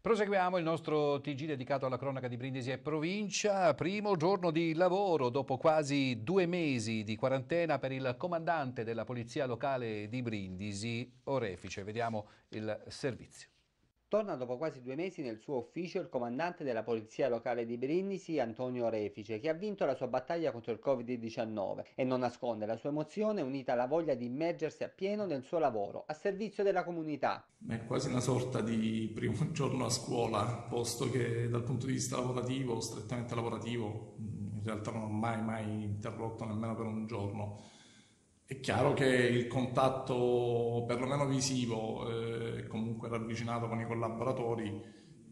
A: Proseguiamo il nostro TG dedicato alla cronaca di Brindisi e provincia. Primo giorno di lavoro dopo quasi due mesi di quarantena per il comandante della polizia locale di Brindisi, Orefice. Vediamo il servizio.
I: Torna dopo quasi due mesi nel suo ufficio il comandante della polizia locale di Brindisi, Antonio Refice, che ha vinto la sua battaglia contro il Covid-19 e non nasconde la sua emozione unita alla voglia di immergersi appieno nel suo lavoro, a servizio della comunità.
F: È quasi una sorta di primo [laughs] giorno a scuola, posto che dal punto di vista lavorativo, strettamente lavorativo, in realtà non ho mai, mai interrotto nemmeno per un giorno è chiaro che il contatto, perlomeno visivo, eh, comunque ravvicinato con i collaboratori,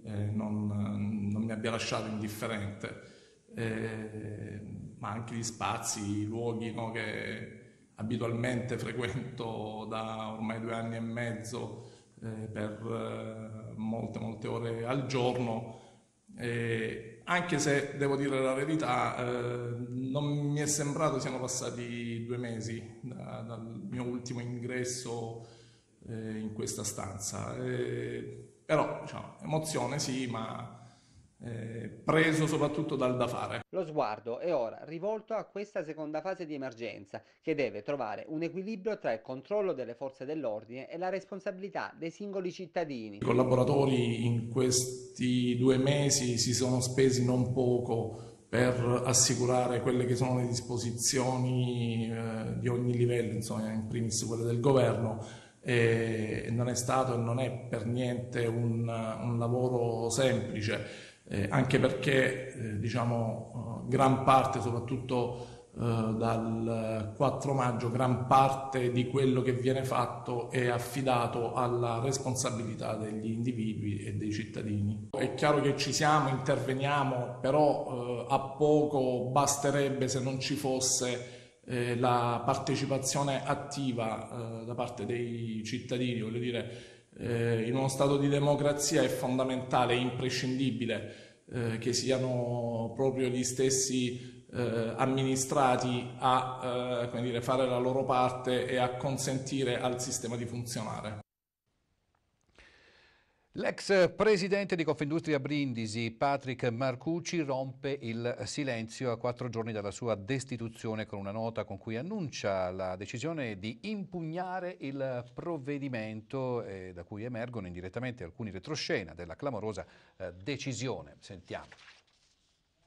F: eh, non, non, mi abbia lasciato indifferente, eh, ma anche gli spazi, i luoghi no, che abitualmente frequento da ormai due anni e mezzo eh, per eh, molte, molte ore al giorno. Eh, anche se devo dire la verità, eh, non mi è sembrato siano passati due mesi da, dal mio ultimo ingresso eh, in questa stanza. Eh, però diciamo, emozione sì, ma eh, preso soprattutto dal da fare.
I: Lo sguardo è ora rivolto a questa seconda fase di emergenza che deve trovare un equilibrio tra il controllo delle forze dell'ordine e la responsabilità dei singoli cittadini. I collaboratori
F: in questi due mesi si sono spesi non poco per assicurare quelle che sono le disposizioni eh, di ogni livello, insomma, in primis quelle del governo, e non è stato e non è per niente un, un lavoro semplice eh, anche perché eh, diciamo, eh, gran parte, soprattutto eh, dal 4 maggio, gran parte di quello che viene fatto è affidato alla responsabilità degli individui e dei cittadini. È chiaro che ci siamo, interveniamo, però eh, a poco basterebbe se non ci fosse eh, la partecipazione attiva eh, da parte dei cittadini, voglio dire, eh, in uno stato di democrazia è fondamentale, è imprescindibile eh, che siano proprio gli stessi eh, amministrati a eh, dire, fare la loro parte e a consentire al sistema di funzionare.
A: L'ex presidente di Confindustria Brindisi, Patrick Marcucci, rompe il silenzio a quattro giorni dalla sua destituzione con una nota con cui annuncia la decisione di impugnare il provvedimento eh, da cui emergono indirettamente alcuni retroscena della clamorosa eh, decisione. Sentiamo.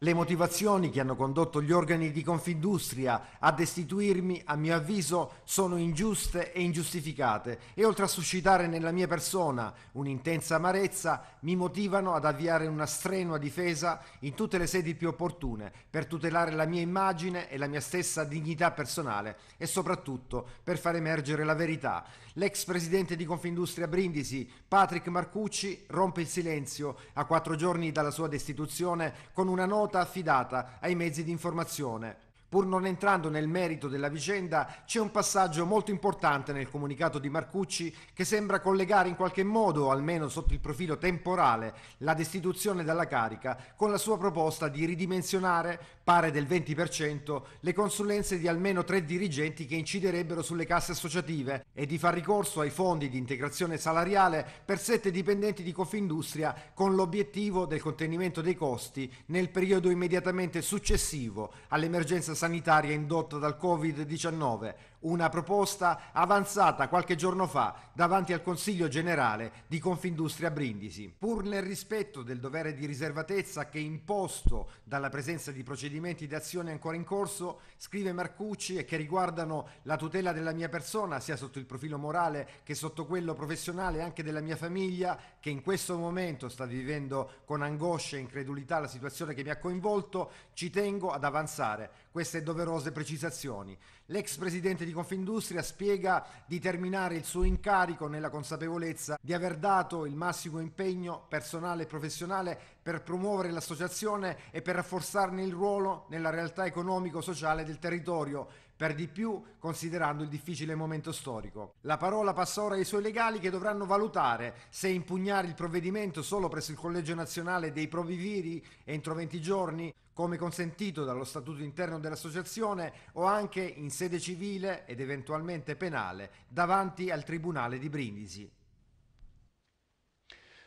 C: Le motivazioni che hanno condotto gli organi di Confindustria a destituirmi, a mio avviso, sono ingiuste e ingiustificate e oltre a suscitare nella mia persona un'intensa amarezza, mi motivano ad avviare una strenua difesa in tutte le sedi più opportune per tutelare la mia immagine e la mia stessa dignità personale e soprattutto per far emergere la verità. L'ex presidente di Confindustria Brindisi, Patrick Marcucci, rompe il silenzio a quattro giorni dalla sua destituzione con una nota affidata ai mezzi di informazione. Pur non entrando nel merito della vicenda, c'è un passaggio molto importante nel comunicato di Marcucci che sembra collegare in qualche modo, almeno sotto il profilo temporale, la destituzione dalla carica con la sua proposta di ridimensionare, pare del 20%, le consulenze di almeno tre dirigenti che inciderebbero sulle casse associative e di far ricorso ai fondi di integrazione salariale per sette dipendenti di Confindustria con l'obiettivo del contenimento dei costi nel periodo immediatamente successivo all'emergenza sanitaria indotta dal Covid-19, una proposta avanzata qualche giorno fa davanti al Consiglio generale di Confindustria Brindisi. Pur nel rispetto del dovere di riservatezza che è imposto dalla presenza di procedimenti di azione ancora in corso, scrive Marcucci e che riguardano la tutela della mia persona sia sotto il profilo morale che sotto quello professionale anche della mia famiglia che in questo momento sta vivendo con angoscia e incredulità la situazione che mi ha coinvolto, ci tengo ad avanzare queste doverose precisazioni. L'ex presidente di Confindustria spiega di terminare il suo incarico nella consapevolezza di aver dato il massimo impegno personale e professionale per promuovere l'associazione e per rafforzarne il ruolo nella realtà economico-sociale del territorio per di più considerando il difficile momento storico. La parola passa ora ai suoi legali che dovranno valutare se impugnare il provvedimento solo presso il Collegio Nazionale dei Proviviri entro 20 giorni, come consentito dallo statuto interno dell'associazione, o anche in sede civile ed eventualmente penale davanti
A: al Tribunale di Brindisi.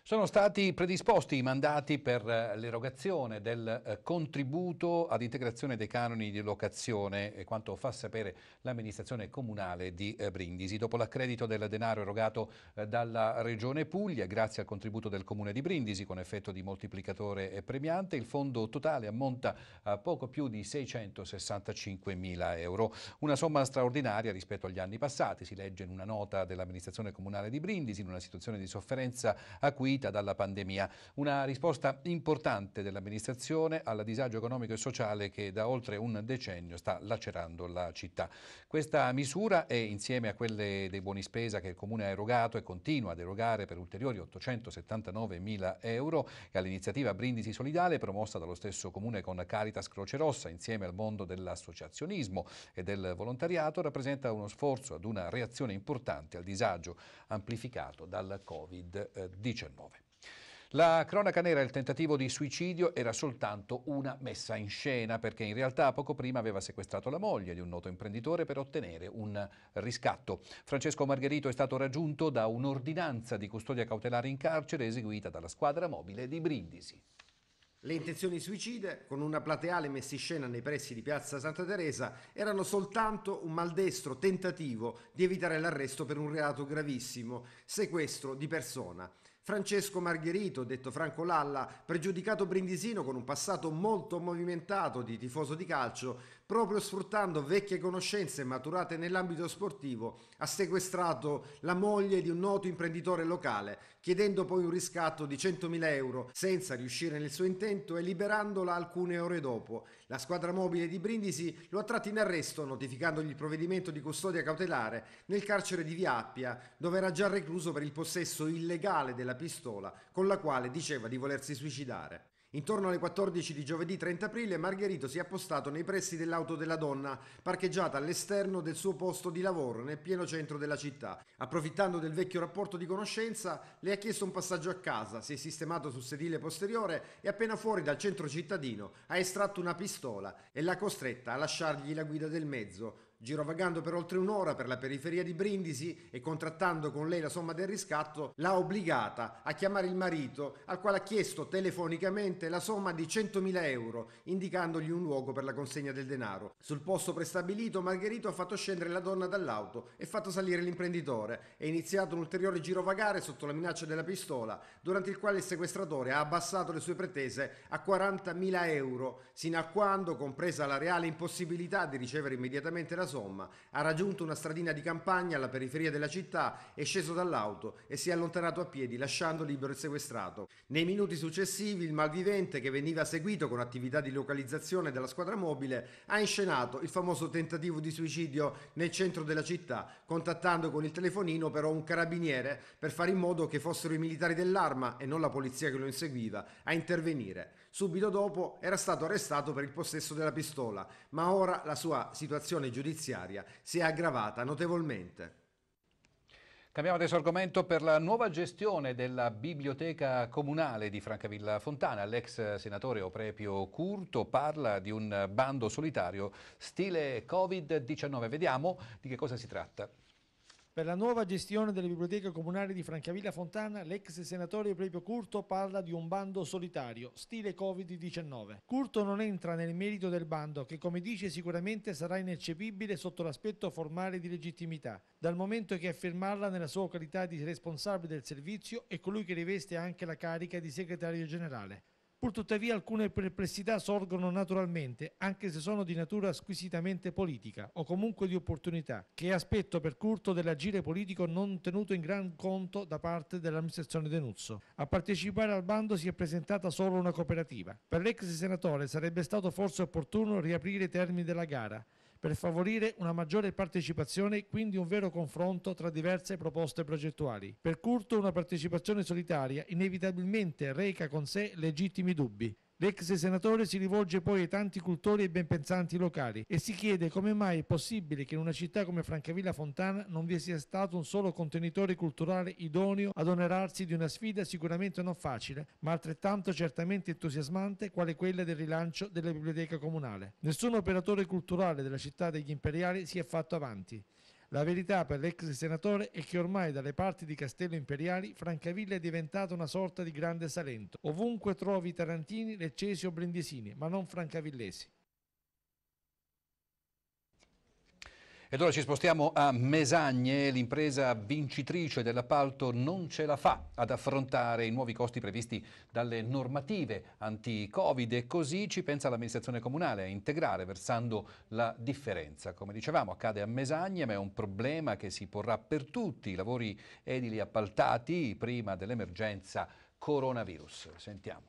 A: Sono stati predisposti i mandati per eh, l'erogazione del eh, contributo ad integrazione dei canoni di locazione, eh, quanto fa sapere l'amministrazione comunale di Brindisi. Dopo l'accredito del denaro erogato dalla Regione Puglia, grazie al contributo del Comune di Brindisi con effetto di moltiplicatore premiante, il fondo totale ammonta a poco più di 665 mila euro. Una somma straordinaria rispetto agli anni passati, si legge in una nota dell'amministrazione comunale di Brindisi, in una situazione di sofferenza a cui seguita dalla pandemia. Una risposta importante dell'amministrazione al disagio economico e sociale che da oltre un decennio sta lacerando la città. Questa misura è insieme a quelle dei buoni spesa che il Comune ha erogato e continua ad erogare per ulteriori 879 mila euro e all'iniziativa Brindisi Solidale promossa dallo stesso Comune con Caritas Croce Rossa insieme al mondo dell'associazionismo e del volontariato rappresenta uno sforzo ad una reazione importante al disagio amplificato dal Covid-19. La cronaca nera il tentativo di suicidio era soltanto una messa in scena perché in realtà poco prima aveva sequestrato la moglie di un noto imprenditore per ottenere un riscatto. Francesco Margherito è stato raggiunto da un'ordinanza di custodia cautelare in carcere eseguita dalla squadra mobile di Brindisi. Le intenzioni suicide, con una plateale messa in scena nei pressi di
C: Piazza Santa Teresa, erano soltanto un maldestro tentativo di evitare l'arresto per un reato gravissimo, sequestro di persona. Francesco Margherito, detto Franco Lalla, pregiudicato brindisino con un passato molto movimentato di tifoso di calcio, proprio sfruttando vecchie conoscenze maturate nell'ambito sportivo, ha sequestrato la moglie di un noto imprenditore locale, chiedendo poi un riscatto di 100.000 euro senza riuscire nel suo intento e liberandola alcune ore dopo. La squadra mobile di Brindisi lo ha tratto in arresto notificandogli il provvedimento di custodia cautelare nel carcere di Viappia, dove era già recluso per il possesso illegale della pistola con la quale diceva di volersi suicidare. Intorno alle 14 di giovedì 30 aprile Margherito si è appostato nei pressi dell'auto della donna, parcheggiata all'esterno del suo posto di lavoro nel pieno centro della città. Approfittando del vecchio rapporto di conoscenza, le ha chiesto un passaggio a casa, si è sistemato sul sedile posteriore e appena fuori dal centro cittadino ha estratto una pistola e l'ha costretta a lasciargli la guida del mezzo, Girovagando per oltre un'ora per la periferia di Brindisi e contrattando con lei la somma del riscatto, l'ha obbligata a chiamare il marito, al quale ha chiesto telefonicamente la somma di 100.000 euro, indicandogli un luogo per la consegna del denaro. Sul posto prestabilito, Margherito ha fatto scendere la donna dall'auto e fatto salire l'imprenditore. È iniziato un ulteriore girovagare sotto la minaccia della pistola, durante il quale il sequestratore ha abbassato le sue pretese a 40.000 euro, sino a quando, compresa la reale impossibilità di ricevere immediatamente la somma, ha raggiunto una stradina di campagna alla periferia della città, è sceso dall'auto e si è allontanato a piedi lasciando libero il sequestrato. Nei minuti successivi il malvivente, che veniva seguito con attività di localizzazione della squadra mobile, ha inscenato il famoso tentativo di suicidio nel centro della città, contattando con il telefonino però un carabiniere per fare in modo che fossero i militari dell'arma e non la polizia che lo inseguiva a intervenire subito dopo era stato arrestato per il possesso della pistola, ma
A: ora la sua situazione giudiziaria si è aggravata notevolmente. Cambiamo adesso argomento per la nuova gestione della biblioteca comunale di Francavilla Fontana. L'ex senatore Oprepio Curto parla di un bando solitario stile Covid-19. Vediamo di che cosa si tratta.
E: Per la nuova gestione delle biblioteche comunali di Francavilla Fontana, l'ex senatore Prepio Curto parla di un bando solitario, stile Covid-19. Curto non entra nel merito del bando, che come dice sicuramente sarà ineccepibile sotto l'aspetto formale di legittimità, dal momento che a firmarla nella sua qualità di responsabile del servizio è colui che riveste anche la carica di segretario generale. Purtuttavia alcune perplessità sorgono naturalmente, anche se sono di natura squisitamente politica o comunque di opportunità, che è aspetto per curto dell'agire politico non tenuto in gran conto da parte dell'amministrazione Denuzzo. A partecipare al bando si è presentata solo una cooperativa. Per l'ex senatore sarebbe stato forse opportuno riaprire i termini della gara, per favorire una maggiore partecipazione e quindi un vero confronto tra diverse proposte progettuali. Per Curto una partecipazione solitaria inevitabilmente reca con sé legittimi dubbi. L'ex senatore si rivolge poi ai tanti cultori e benpensanti locali e si chiede come mai è possibile che in una città come Francavilla Fontana non vi sia stato un solo contenitore culturale idoneo ad onerarsi di una sfida sicuramente non facile, ma altrettanto certamente entusiasmante quale quella del rilancio della biblioteca comunale. Nessun operatore culturale della città degli imperiali si è fatto avanti. La verità per l'ex senatore è che ormai dalle parti di Castello Imperiali Francavilla è diventata una sorta di grande Salento. Ovunque trovi tarantini, leccesi o brindisini, ma non francavillesi.
A: Ed ora ci spostiamo a Mesagne, l'impresa vincitrice dell'appalto non ce la fa ad affrontare i nuovi costi previsti dalle normative anti-Covid e così ci pensa l'amministrazione comunale a integrare versando la differenza. Come dicevamo accade a Mesagne ma è un problema che si porrà per tutti i lavori edili appaltati prima dell'emergenza coronavirus. Sentiamo.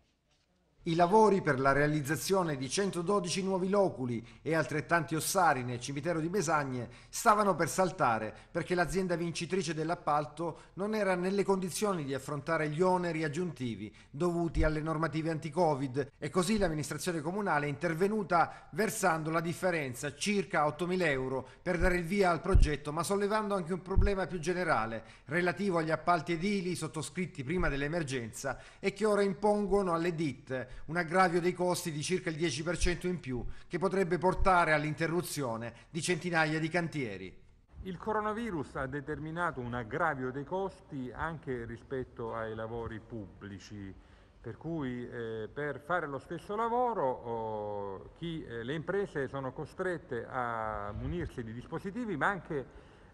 C: I lavori per la realizzazione di 112 nuovi loculi e altrettanti ossari nel cimitero di Besagne stavano per saltare perché l'azienda vincitrice dell'appalto non era nelle condizioni di affrontare gli oneri aggiuntivi dovuti alle normative anti-Covid e così l'amministrazione comunale è intervenuta versando la differenza, circa 8.000 euro, per dare il via al progetto ma sollevando anche un problema più generale relativo agli appalti edili sottoscritti prima dell'emergenza e che ora impongono alle ditte un aggravio dei costi di circa il 10% in più che potrebbe portare all'interruzione di centinaia di cantieri.
J: Il coronavirus ha determinato un aggravio dei costi anche rispetto ai lavori pubblici, per cui eh, per fare lo stesso lavoro oh, chi, eh, le imprese sono costrette a munirsi di dispositivi ma anche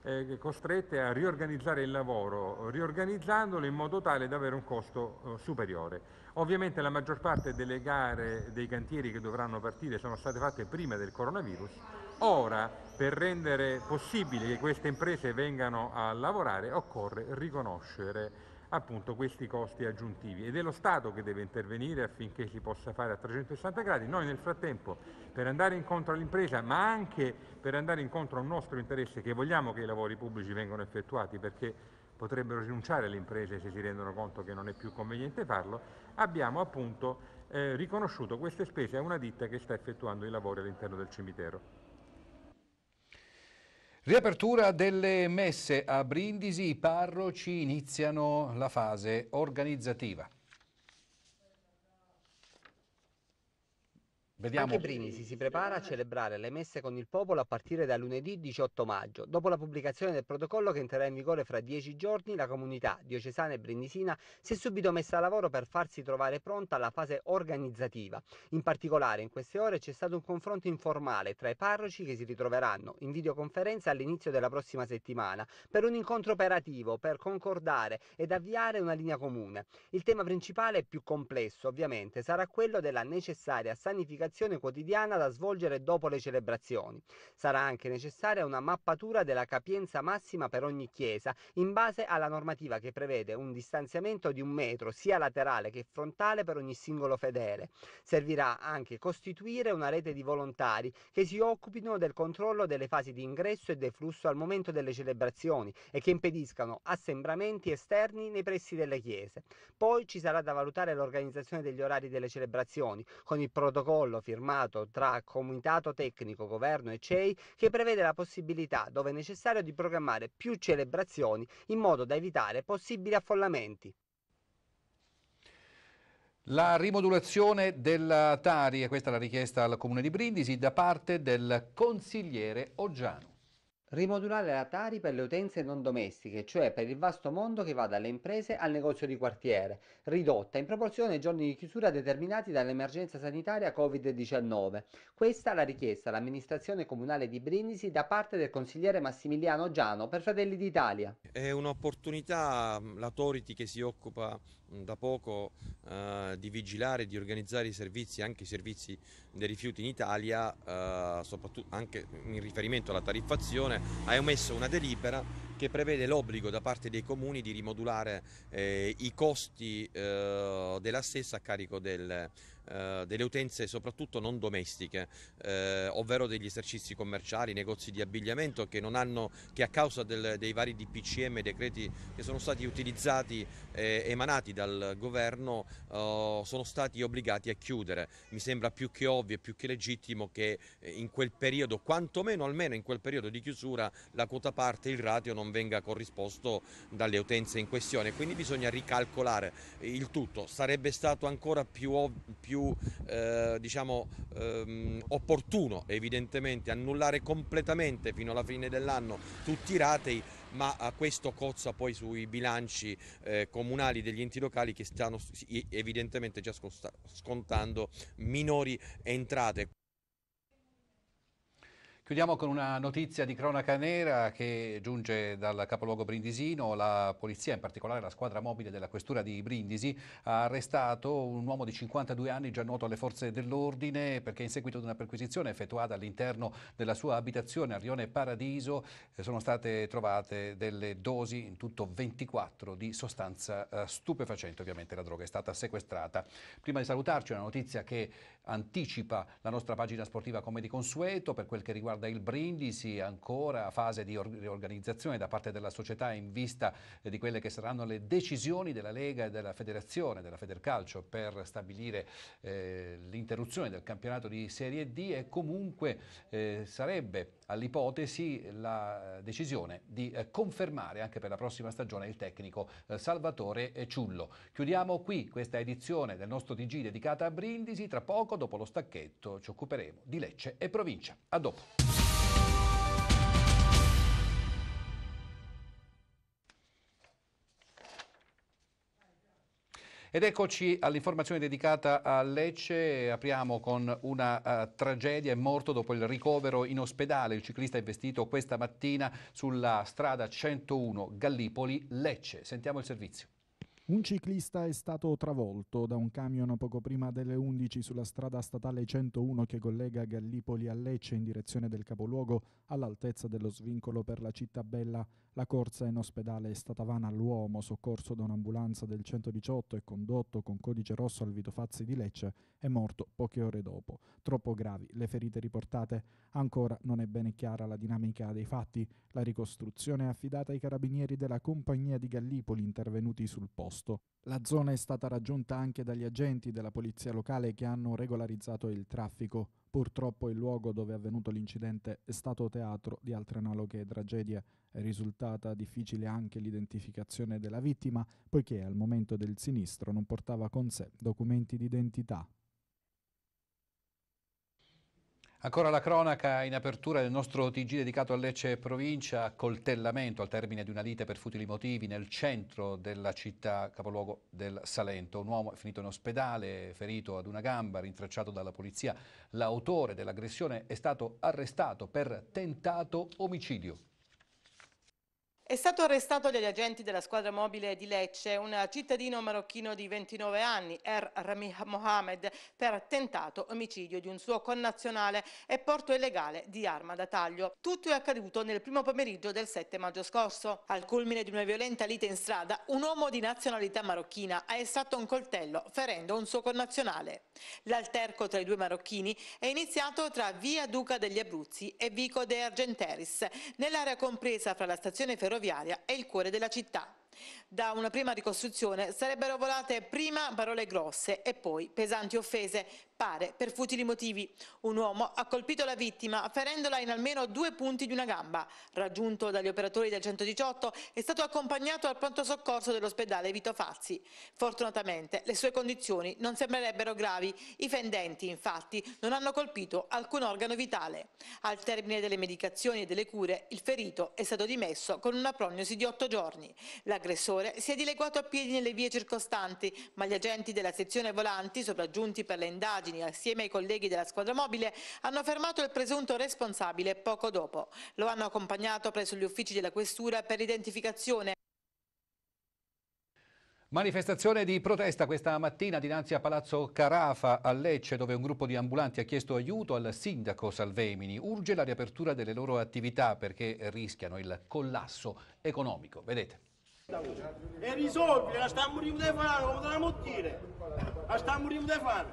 J: eh, costrette a riorganizzare il lavoro, riorganizzandolo in modo tale da avere un costo oh, superiore. Ovviamente la maggior parte delle gare dei cantieri che dovranno partire sono state fatte prima del coronavirus. Ora, per rendere possibile che queste imprese vengano a lavorare, occorre riconoscere appunto questi costi aggiuntivi ed è lo Stato che deve intervenire affinché si possa fare a 360 gradi. Noi nel frattempo per andare incontro all'impresa ma anche per andare incontro a un nostro interesse che vogliamo che i lavori pubblici vengano effettuati perché potrebbero rinunciare le imprese se si rendono conto che non è più conveniente farlo, abbiamo appunto eh, riconosciuto queste spese a una ditta che sta effettuando i lavori all'interno del cimitero.
A: Riapertura delle messe a Brindisi, i parroci iniziano la fase organizzativa.
I: Vediamo. Anche Brindisi si prepara a celebrare le messe con il popolo a partire da lunedì 18 maggio. Dopo la pubblicazione del protocollo che entrerà in vigore fra dieci giorni, la comunità diocesana e brindisina si è subito messa a lavoro per farsi trovare pronta la fase organizzativa. In particolare in queste ore c'è stato un confronto informale tra i parroci che si ritroveranno in videoconferenza all'inizio della prossima settimana per un incontro operativo, per concordare ed avviare una linea comune. Il tema principale e più complesso ovviamente sarà quello della necessaria sanificazione pianificazione quotidiana da svolgere dopo le celebrazioni. Sarà anche necessaria una mappatura della capienza massima per ogni chiesa in base alla normativa che prevede un distanziamento di un metro sia laterale che frontale per ogni singolo fedele. Servirà anche costituire una rete di volontari che si occupino del controllo delle fasi di ingresso e deflusso al momento delle celebrazioni e che impediscano assembramenti esterni nei pressi delle chiese. Poi ci sarà da valutare l'organizzazione degli orari delle celebrazioni con il protocollo protocollo firmato tra Comitato Tecnico, Governo e CEI che prevede la possibilità, dove necessario, di programmare più celebrazioni in modo da evitare possibili affollamenti.
A: La rimodulazione della Tari, questa è la richiesta al Comune di Brindisi, da parte del
I: consigliere Oggiano. Rimodulare la Tari per le utenze non domestiche, cioè per il vasto mondo che va dalle imprese al negozio di quartiere, ridotta in proporzione ai giorni di chiusura determinati dall'emergenza sanitaria Covid-19. Questa la richiesta all'amministrazione comunale di Brindisi da parte del consigliere Massimiliano Giano per Fratelli d'Italia.
K: È un'opportunità l'autority che si occupa da poco eh, di vigilare, di organizzare i servizi, anche i servizi dei rifiuti in Italia, eh, soprattutto anche in riferimento alla tariffazione hai omesso una delibera che prevede l'obbligo da parte dei comuni di rimodulare eh, i costi eh, della stessa a carico del, eh, delle utenze soprattutto non domestiche, eh, ovvero degli esercizi commerciali, negozi di abbigliamento che, hanno, che a causa del, dei vari DPCM, decreti che sono stati utilizzati, eh, emanati dal governo, eh, sono stati obbligati a chiudere. Mi sembra più che ovvio e più che legittimo che eh, in quel periodo, quantomeno almeno in quel periodo di chiusura, la quota parte, il ratio non non venga corrisposto dalle utenze in questione. Quindi bisogna ricalcolare il tutto. Sarebbe stato ancora più, più eh, diciamo, ehm, opportuno evidentemente annullare completamente fino alla fine dell'anno tutti i ratei ma questo cozza poi sui bilanci eh, comunali degli enti locali che stanno evidentemente già scontando minori entrate.
A: Chiudiamo con una notizia di cronaca nera che giunge dal capoluogo brindisino. La polizia, in particolare la squadra mobile della questura di Brindisi, ha arrestato un uomo di 52 anni già noto alle forze dell'ordine perché in seguito ad una perquisizione effettuata all'interno della sua abitazione a Rione Paradiso eh, sono state trovate delle dosi, in tutto 24, di sostanza eh, stupefacente. Ovviamente la droga è stata sequestrata. Prima di salutarci una notizia che anticipa la nostra pagina sportiva come di consueto per quel che riguarda riguarda il Brindisi, ancora fase di riorganizzazione da parte della società in vista eh, di quelle che saranno le decisioni della Lega e della Federazione, della Federcalcio, per stabilire eh, l'interruzione del campionato di Serie D e comunque eh, sarebbe all'ipotesi la eh, decisione di eh, confermare anche per la prossima stagione il tecnico eh, Salvatore Ciullo. Chiudiamo qui questa edizione del nostro TG dedicata a Brindisi, tra poco dopo lo stacchetto ci occuperemo di Lecce e provincia. A dopo. Ed eccoci all'informazione dedicata a Lecce, apriamo con una uh, tragedia, è morto dopo il ricovero in ospedale il ciclista è vestito questa mattina sulla strada 101 Gallipoli-Lecce. Sentiamo il servizio.
L: Un ciclista è stato travolto da un camion poco prima delle 11 sulla strada statale 101 che collega Gallipoli a Lecce in direzione del capoluogo all'altezza dello svincolo per la città bella. La corsa in ospedale è stata vana all'uomo, soccorso da un'ambulanza del 118 e condotto con codice rosso al Vitofazzi di Lecce, è morto poche ore dopo. Troppo gravi le ferite riportate. Ancora non è bene chiara la dinamica dei fatti. La ricostruzione è affidata ai carabinieri della compagnia di Gallipoli intervenuti sul posto. La zona è stata raggiunta anche dagli agenti della polizia locale che hanno regolarizzato il traffico. Purtroppo il luogo dove è avvenuto l'incidente è stato teatro di altre analoghe tragedie. È risultata difficile anche l'identificazione della vittima, poiché al momento del sinistro non portava con sé documenti d'identità,
A: Ancora la cronaca in apertura del nostro TG dedicato a Lecce Provincia, coltellamento al termine di una lite per futili motivi nel centro della città capoluogo del Salento. Un uomo è finito in ospedale, ferito ad una gamba, rintracciato dalla polizia. L'autore dell'aggressione è stato arrestato per tentato omicidio.
B: È stato arrestato dagli agenti della squadra mobile di Lecce un cittadino marocchino di 29 anni, Er Rami Mohamed, per tentato omicidio di un suo connazionale e porto illegale di arma da taglio. Tutto è accaduto nel primo pomeriggio del 7 maggio scorso. Al culmine di una violenta lite in strada, un uomo di nazionalità marocchina ha estratto un coltello ferendo un suo connazionale. L'alterco tra i due marocchini è iniziato tra via Duca degli Abruzzi e Vico de Argenteris, nell'area compresa fra la stazione ferroviaria ferroviaria è il cuore della città. Da una prima ricostruzione sarebbero volate prima parole grosse e poi pesanti offese, pare per futili motivi. Un uomo ha colpito la vittima ferendola in almeno due punti di una gamba. Raggiunto dagli operatori del 118 è stato accompagnato al pronto soccorso dell'ospedale Vito Fazzi. Fortunatamente le sue condizioni non sembrerebbero gravi. I fendenti infatti non hanno colpito alcun organo vitale. Al termine delle medicazioni e delle cure il ferito è stato dimesso con una prognosi di otto giorni. La aggressore si è dileguato a piedi nelle vie circostanti, ma gli agenti della sezione volanti, sopraggiunti per le indagini assieme ai colleghi della squadra mobile, hanno fermato il presunto responsabile poco dopo. Lo hanno accompagnato presso gli uffici della questura per identificazione.
A: Manifestazione di protesta questa mattina dinanzi a Palazzo Carafa a Lecce dove un gruppo di ambulanti ha chiesto aiuto al sindaco Salvemini. Urge la riapertura delle loro attività perché rischiano il collasso economico. Vedete.
E: É risóbio, la sta a morire di fame, come te la mottire. La sta a morire de fame.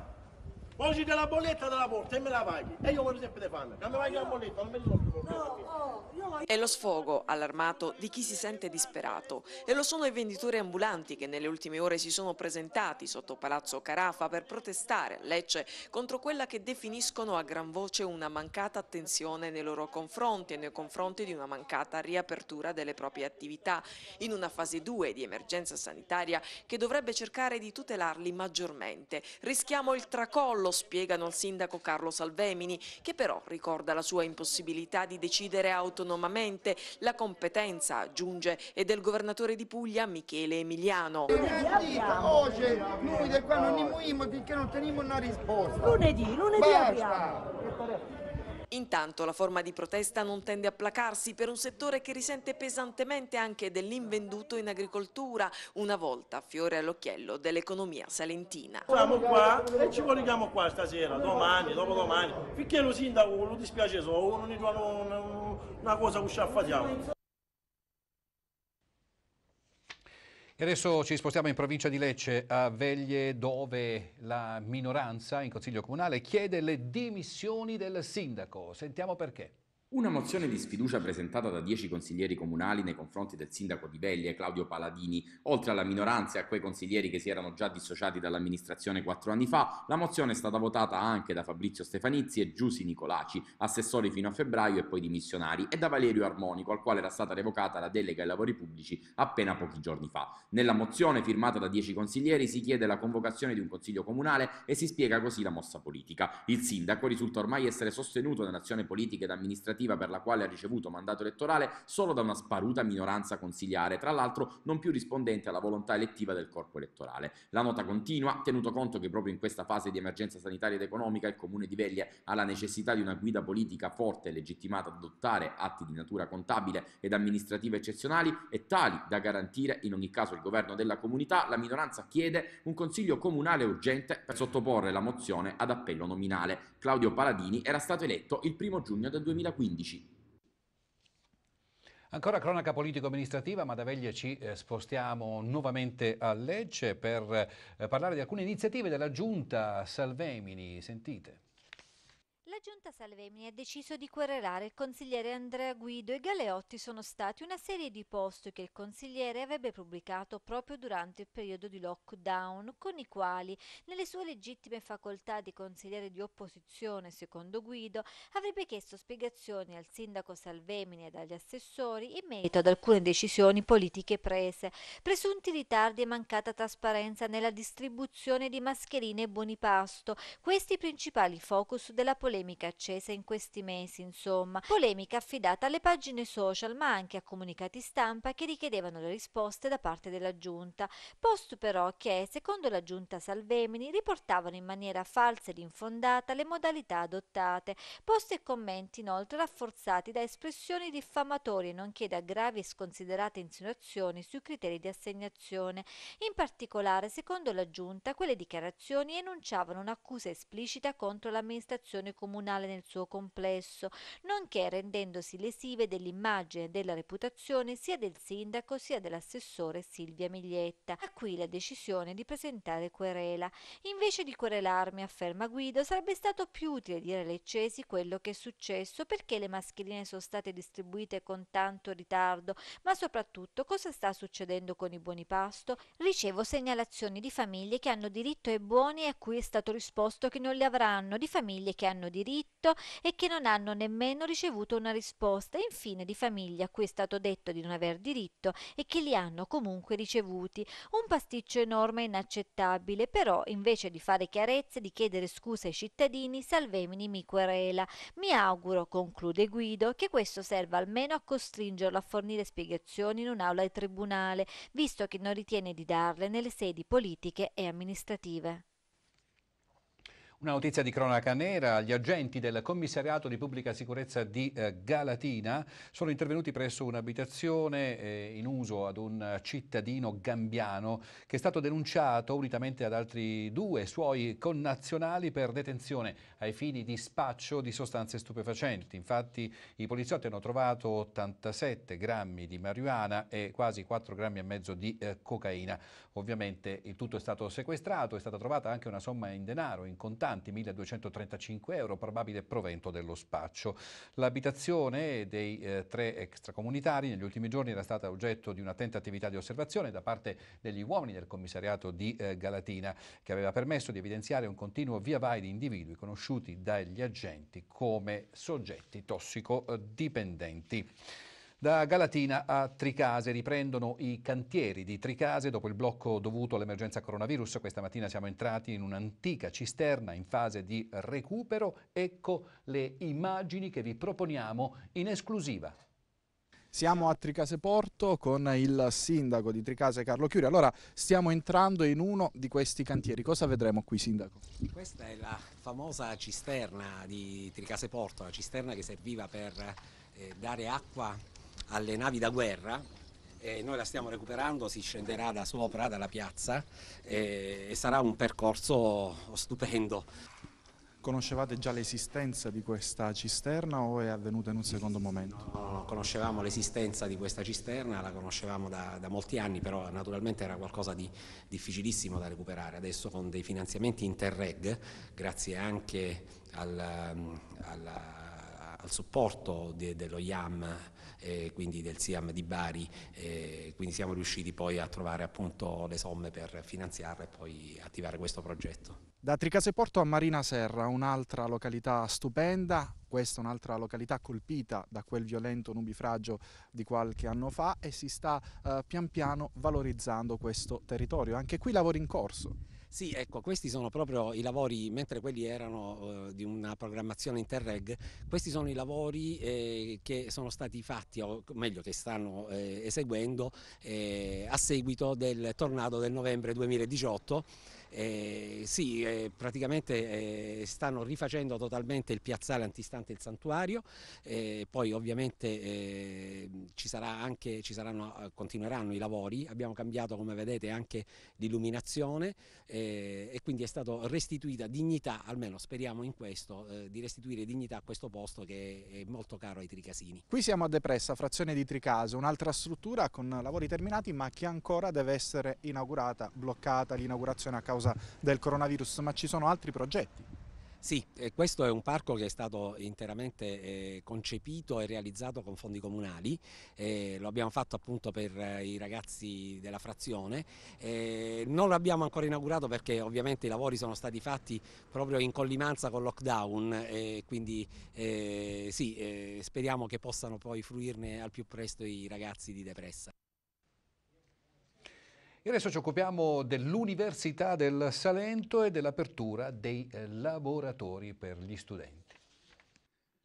E: Poi ci la bolletta della porta e me la paghi. E io voglio sempre te fanno. Quando paghi la bolletta
M: non me lo so. più problemi. Oh, oh, È lo sfogo allarmato di chi si sente disperato e lo sono i venditori ambulanti che nelle ultime ore si sono presentati sotto Palazzo Carafa per protestare a Lecce contro quella che definiscono a gran voce una mancata attenzione nei loro confronti e nei confronti di una mancata riapertura delle proprie attività in una fase 2 di emergenza sanitaria che dovrebbe cercare di tutelarli maggiormente. Rischiamo il tracollo crollo, spiegano al sindaco Carlo Salvemini, che però ricorda la sua impossibilità di decidere autonomamente. La competenza, aggiunge, è del governatore di Puglia Michele Emiliano.
C: Lunedì, Lunedì, abbiamo.
M: Intanto la forma di protesta non tende a placarsi per un settore che risente pesantemente anche dell'invenduto in agricoltura, una volta fiore all'occhiello dell'economia salentina. Siamo qua e
F: ci colleghiamo qua stasera, domani, dopodomani, finché lo sindaco lo dispiace solo, non è una cosa che ci affatiamo.
A: E adesso ci spostiamo in provincia di Lecce, a Veglie, dove la minoranza in Consiglio Comunale chiede le dimissioni del sindaco. Sentiamo perché.
N: Una mozione di sfiducia presentata da dieci consiglieri comunali nei confronti del sindaco di Veglie, Claudio Paladini. Oltre alla minoranza e a quei consiglieri che si erano già dissociati dall'amministrazione quattro anni fa, la mozione è stata votata anche da Fabrizio Stefanizzi e Giusi Nicolaci, assessori fino a febbraio e poi dimissionari, e da Valerio Armonico, al quale era stata revocata la delega ai lavori pubblici appena pochi giorni fa. Nella mozione, firmata da dieci consiglieri, si chiede la convocazione di un consiglio comunale e si spiega così la mossa politica. Il sindaco risulta ormai essere sostenuto da azioni ed amministrative amministrativa per la quale ha ricevuto mandato elettorale solo da una sparuta minoranza consigliare, tra l'altro non più rispondente alla volontà elettiva del corpo elettorale. La nota continua, tenuto conto che proprio in questa fase di emergenza sanitaria ed economica il Comune di Veglia ha la necessità di una guida politica forte e legittimata ad adottare atti di natura contabile ed amministrativa eccezionali e tali da garantire in ogni caso il governo della comunità, la minoranza chiede un consiglio comunale urgente per sottoporre la mozione ad appello nominale. Claudio Paladini era stato eletto il primo giugno del 2015. 2015.
A: Ancora cronaca politico-amministrativa, ma da Veglia ci eh, spostiamo nuovamente a Lecce per eh, parlare di alcune iniziative della Giunta Salvemini. Sentite.
O: La Giunta Salvemini ha deciso di querelare il consigliere Andrea Guido e Galeotti sono stati una serie di post che il consigliere avrebbe pubblicato proprio durante il periodo di lockdown, con i quali, nelle sue legittime facoltà di consigliere di opposizione, secondo Guido, avrebbe chiesto spiegazioni al sindaco Salvemini e agli assessori in merito ad alcune decisioni politiche prese, presunti ritardi e mancata trasparenza nella distribuzione di mascherine e buoni pasto, questi i principali focus della polemica polemica accesa in questi mesi, insomma, polemica affidata alle pagine social ma anche a comunicati stampa che richiedevano le risposte da parte della Giunta, posto però che, secondo la Giunta Salvemini, riportavano in maniera falsa ed infondata le modalità adottate, post e commenti inoltre rafforzati da espressioni diffamatorie nonché da gravi e sconsiderate insinuazioni sui criteri di assegnazione. In particolare, secondo la Giunta, quelle dichiarazioni enunciavano un'accusa esplicita contro l'amministrazione comunale comunale nel suo complesso, nonché rendendosi lesive dell'immagine e della reputazione sia del sindaco sia dell'assessore Silvia Miglietta. A cui la decisione di presentare querela. Invece di querelarmi, afferma Guido, sarebbe stato più utile dire alle Cesi quello che è successo, perché le mascherine sono state distribuite con tanto ritardo, ma soprattutto cosa sta succedendo con i buoni pasto? Ricevo segnalazioni di famiglie che hanno diritto ai buoni e a cui è stato risposto che non li avranno, di famiglie che hanno diritto diritto e che non hanno nemmeno ricevuto una risposta, infine di famiglie a cui è stato detto di non aver diritto e che li hanno comunque ricevuti. Un pasticcio enorme e inaccettabile, però invece di fare chiarezza e di chiedere scusa ai cittadini, salvemini mi querela. Mi auguro, conclude Guido, che questo serva almeno a costringerlo a fornire spiegazioni in un'aula di tribunale, visto che non ritiene di darle nelle sedi politiche e amministrative.
A: Una notizia di cronaca nera, gli agenti del commissariato di pubblica sicurezza di eh, Galatina sono intervenuti presso un'abitazione eh, in uso ad un cittadino gambiano che è stato denunciato unitamente ad altri due suoi connazionali per detenzione ai fini di spaccio di sostanze stupefacenti. Infatti i poliziotti hanno trovato 87 grammi di marijuana e quasi 4 grammi e mezzo di eh, cocaina. Ovviamente il tutto è stato sequestrato, è stata trovata anche una somma in denaro, in contanti contanti, 1.235 euro, probabile provento dello spaccio. L'abitazione dei eh, tre extracomunitari negli ultimi giorni era stata oggetto di un'attenta attività di osservazione da parte degli uomini del commissariato di eh, Galatina, che aveva permesso di evidenziare un continuo via vai di individui conosciuti dagli agenti come soggetti tossicodipendenti. Da Galatina a Tricase riprendono i cantieri di Tricase dopo il blocco dovuto all'emergenza coronavirus. Questa mattina siamo entrati in un'antica cisterna in fase di recupero. Ecco le immagini che vi proponiamo in esclusiva.
L: Siamo a Tricase Porto con il sindaco di Tricase Carlo Chiuri. Allora stiamo entrando in uno di questi cantieri. Cosa vedremo qui sindaco?
P: Questa è la famosa cisterna di Tricase Porto, la cisterna che serviva per eh, dare acqua alle navi da guerra, e noi la stiamo recuperando, si scenderà da sopra, dalla piazza eh, e sarà un percorso
L: stupendo. Conoscevate già l'esistenza di questa cisterna o è avvenuta in un secondo momento? No, conoscevamo l'esistenza di questa cisterna, la conoscevamo da, da, molti
P: anni, però naturalmente era qualcosa di difficilissimo da recuperare. Adesso con dei finanziamenti Interreg, grazie anche al, mm, al, al supporto de, dello IAM eh, quindi del SIAM di Bari, eh, quindi siamo riusciti poi a trovare appunto le somme per finanziarla e poi attivare questo progetto.
L: Da Tricase Porto a Marina Serra, un'altra località stupenda, questa è un'altra località colpita da quel violento nubifragio di qualche anno fa e si sta eh, pian piano valorizzando questo territorio. Anche qui lavori in corso.
P: Sì, ecco, questi sono proprio i lavori, mentre quelli erano eh, di una programmazione Interreg, questi sono i lavori eh, che sono stati fatti, o meglio che stanno eh, eseguendo, ehm, a seguito del tornado del novembre 2018 eh, sì, eh, praticamente eh, stanno rifacendo totalmente il piazzale antistante il santuario, eh, poi ovviamente eh, ci, anche, ci saranno, eh, continueranno i lavori, abbiamo cambiato come vedete anche l'illuminazione e quindi è stata restituita dignità, almeno speriamo in questo, di restituire dignità a questo posto che è molto caro ai tricasini.
L: Qui siamo a Depressa, frazione di Tricaso, un'altra struttura con lavori terminati ma che ancora deve essere inaugurata, bloccata l'inaugurazione a causa causa del coronavirus, ma ci sono altri progetti.
P: Sì, questo è un parco che è stato interamente eh, concepito e realizzato con fondi comunali, eh, lo abbiamo fatto appunto per eh, i ragazzi della frazione, non l'abbiamo ancora inaugurato perché ovviamente i lavori sono stati fatti proprio in collimanza con lockdown, quindi sì, speriamo che possano poi fruirne al più presto i ragazzi di Depressa.
A: E adesso ci occupiamo dell'Università del Salento e dell'apertura dei eh, laboratori per gli studenti.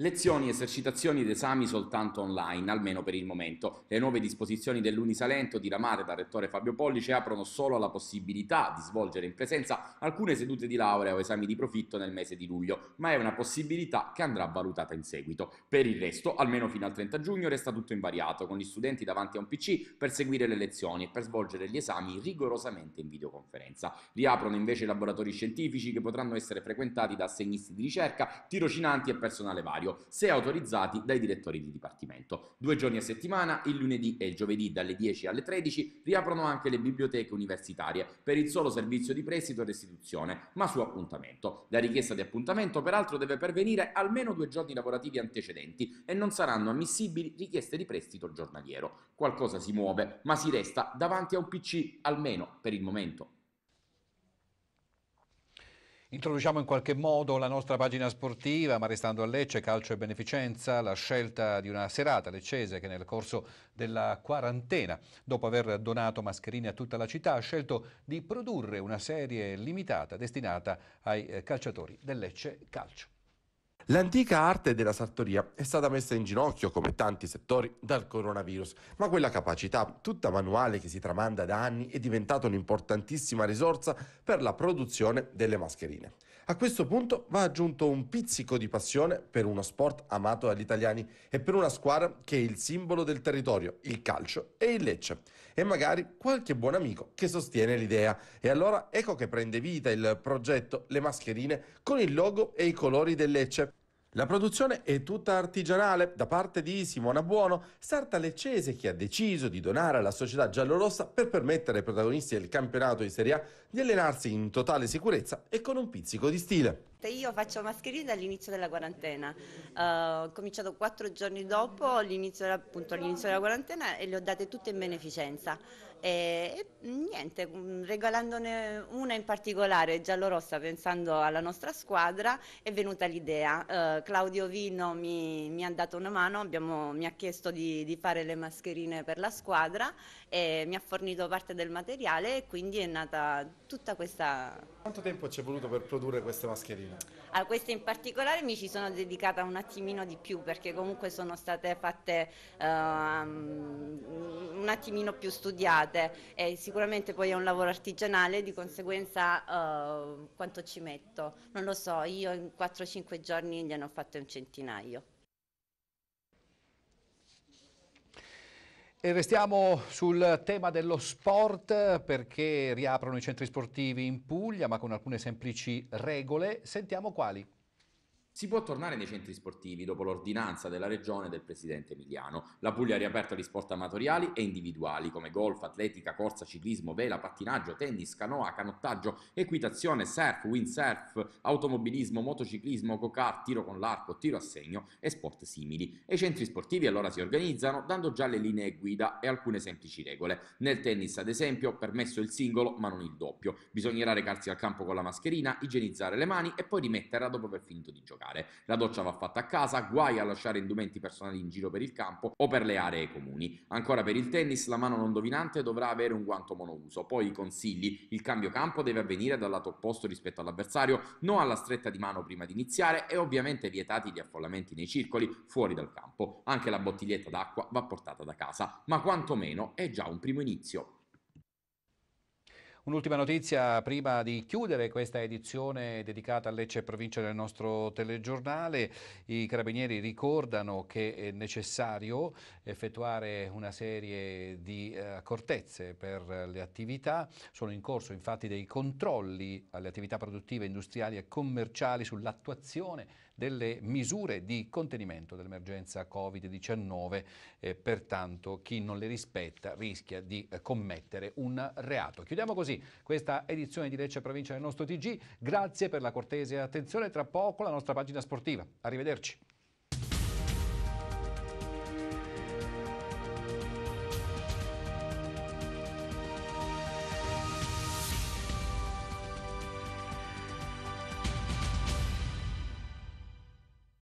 N: Lezioni, esercitazioni ed esami soltanto online, almeno per il momento. Le nuove disposizioni dell'Unisalento diramate dal rettore Fabio Pollice aprono solo alla possibilità di svolgere in presenza alcune sedute di laurea o esami di profitto nel mese di luglio, ma è una possibilità che andrà valutata in seguito. Per il resto, almeno fino al 30 giugno, resta tutto invariato, con gli studenti davanti a un PC per seguire le lezioni e per svolgere gli esami rigorosamente in videoconferenza. Riaprono invece i laboratori scientifici che potranno essere frequentati da assegnisti di ricerca, tirocinanti e personale vario orario, se autorizzati dai direttori di dipartimento. Due giorni a settimana, il lunedì e il giovedì dalle 10 alle 13, riaprono anche le biblioteche universitarie per il solo servizio di prestito e restituzione, ma su appuntamento. La richiesta di appuntamento, peraltro, deve pervenire almeno due giorni lavorativi antecedenti e non saranno ammissibili richieste di prestito giornaliero. Qualcosa si muove, ma si resta davanti a un PC, almeno per il momento.
A: Introduciamo in qualche modo la nostra pagina sportiva, ma restando a Lecce, calcio e beneficenza, la scelta di una serata leccese che nel corso della quarantena, dopo aver donato mascherine a tutta la città, ha scelto di produrre una serie limitata destinata ai eh, calciatori del Lecce Calcio.
N: L'antica arte della sartoria è stata messa in ginocchio, come tanti settori, dal coronavirus, ma quella capacità, tutta manuale che si tramanda da anni, è diventata un'importantissima risorsa per la produzione delle mascherine. A questo punto va aggiunto un pizzico di passione per uno sport amato dagli italiani e per una squadra che è il simbolo del territorio, il calcio e il Lecce. E magari qualche buon amico che sostiene l'idea. E allora ecco che prende vita il progetto Le Mascherine con il logo e i colori del Lecce la produzione è tutta artigianale da parte di Simona Buono, sarta leccese che ha deciso di donare alla società giallorossa per permettere ai protagonisti del campionato di Serie A di allenarsi in totale sicurezza e con un pizzico di stile.
O: Io faccio mascherine dall'inizio della quarantena, uh, ho cominciato quattro giorni dopo l'inizio della, della quarantena e le ho date tutte in beneficenza. E, niente, mm, regalandone una in particolare, giallorossa, pensando alla nostra squadra, è venuta l'idea. Eh, Claudio Vino mi, mi, ha dato una mano, abbiamo, mi ha chiesto di, di, fare le mascherine per la squadra e mi ha fornito parte del materiale e quindi è nata tutta questa
L: quanto tempo ci è voluto per produrre queste mascherine?
O: A ah, queste in particolare mi ci sono dedicata un attimino di più perché comunque sono state fatte uh, un attimino più studiate e sicuramente poi è un lavoro artigianale, di conseguenza uh, quanto ci metto? Non lo so, io in 4-5 giorni ne ho fatte un centinaio.
A: E restiamo sul tema dello sport perché riaprono i centri sportivi in Puglia ma con alcune semplici regole. Sentiamo quali.
N: Si può tornare nei centri sportivi dopo l'ordinanza della regione del presidente Emiliano. La Puglia ha riaperto gli sport amatoriali e individuali come golf, atletica, corsa, ciclismo, vela, pattinaggio, tennis, canoa, canottaggio, equitazione, surf, windsurf, automobilismo, motociclismo, go-kart, tiro con l'arco, tiro a segno e sport simili. E i centri sportivi allora si organizzano dando già le linee guida e alcune semplici regole. Nel tennis, ad esempio, permesso il singolo ma non il doppio. Bisognerà recarsi al campo con la mascherina, igienizzare le mani e poi rimetterla dopo aver finito di giocare giocare. La doccia va fatta a casa, guai a lasciare indumenti personali in giro per il campo o per le aree comuni. Ancora per il tennis, la mano non dominante dovrà avere un guanto monouso. Poi i consigli, il cambio campo deve avvenire dal lato opposto rispetto all'avversario, non alla stretta di mano prima di iniziare e ovviamente vietati gli affollamenti nei circoli fuori dal campo. Anche la bottiglietta d'acqua va portata da casa, ma quantomeno è già un primo inizio.
A: Un'ultima notizia prima di chiudere questa edizione dedicata a Lecce e provincia del nostro telegiornale. I carabinieri ricordano che è necessario effettuare una serie di eh, accortezze per le attività. Sono in corso infatti dei controlli alle attività produttive, industriali e commerciali sull'attuazione delle misure di contenimento dell'emergenza Covid-19, eh, pertanto chi non le rispetta rischia di eh, commettere un reato. Chiudiamo così questa edizione di Lecce Provincia del nostro TG, grazie per la cortese attenzione, tra poco la nostra pagina sportiva. Arrivederci.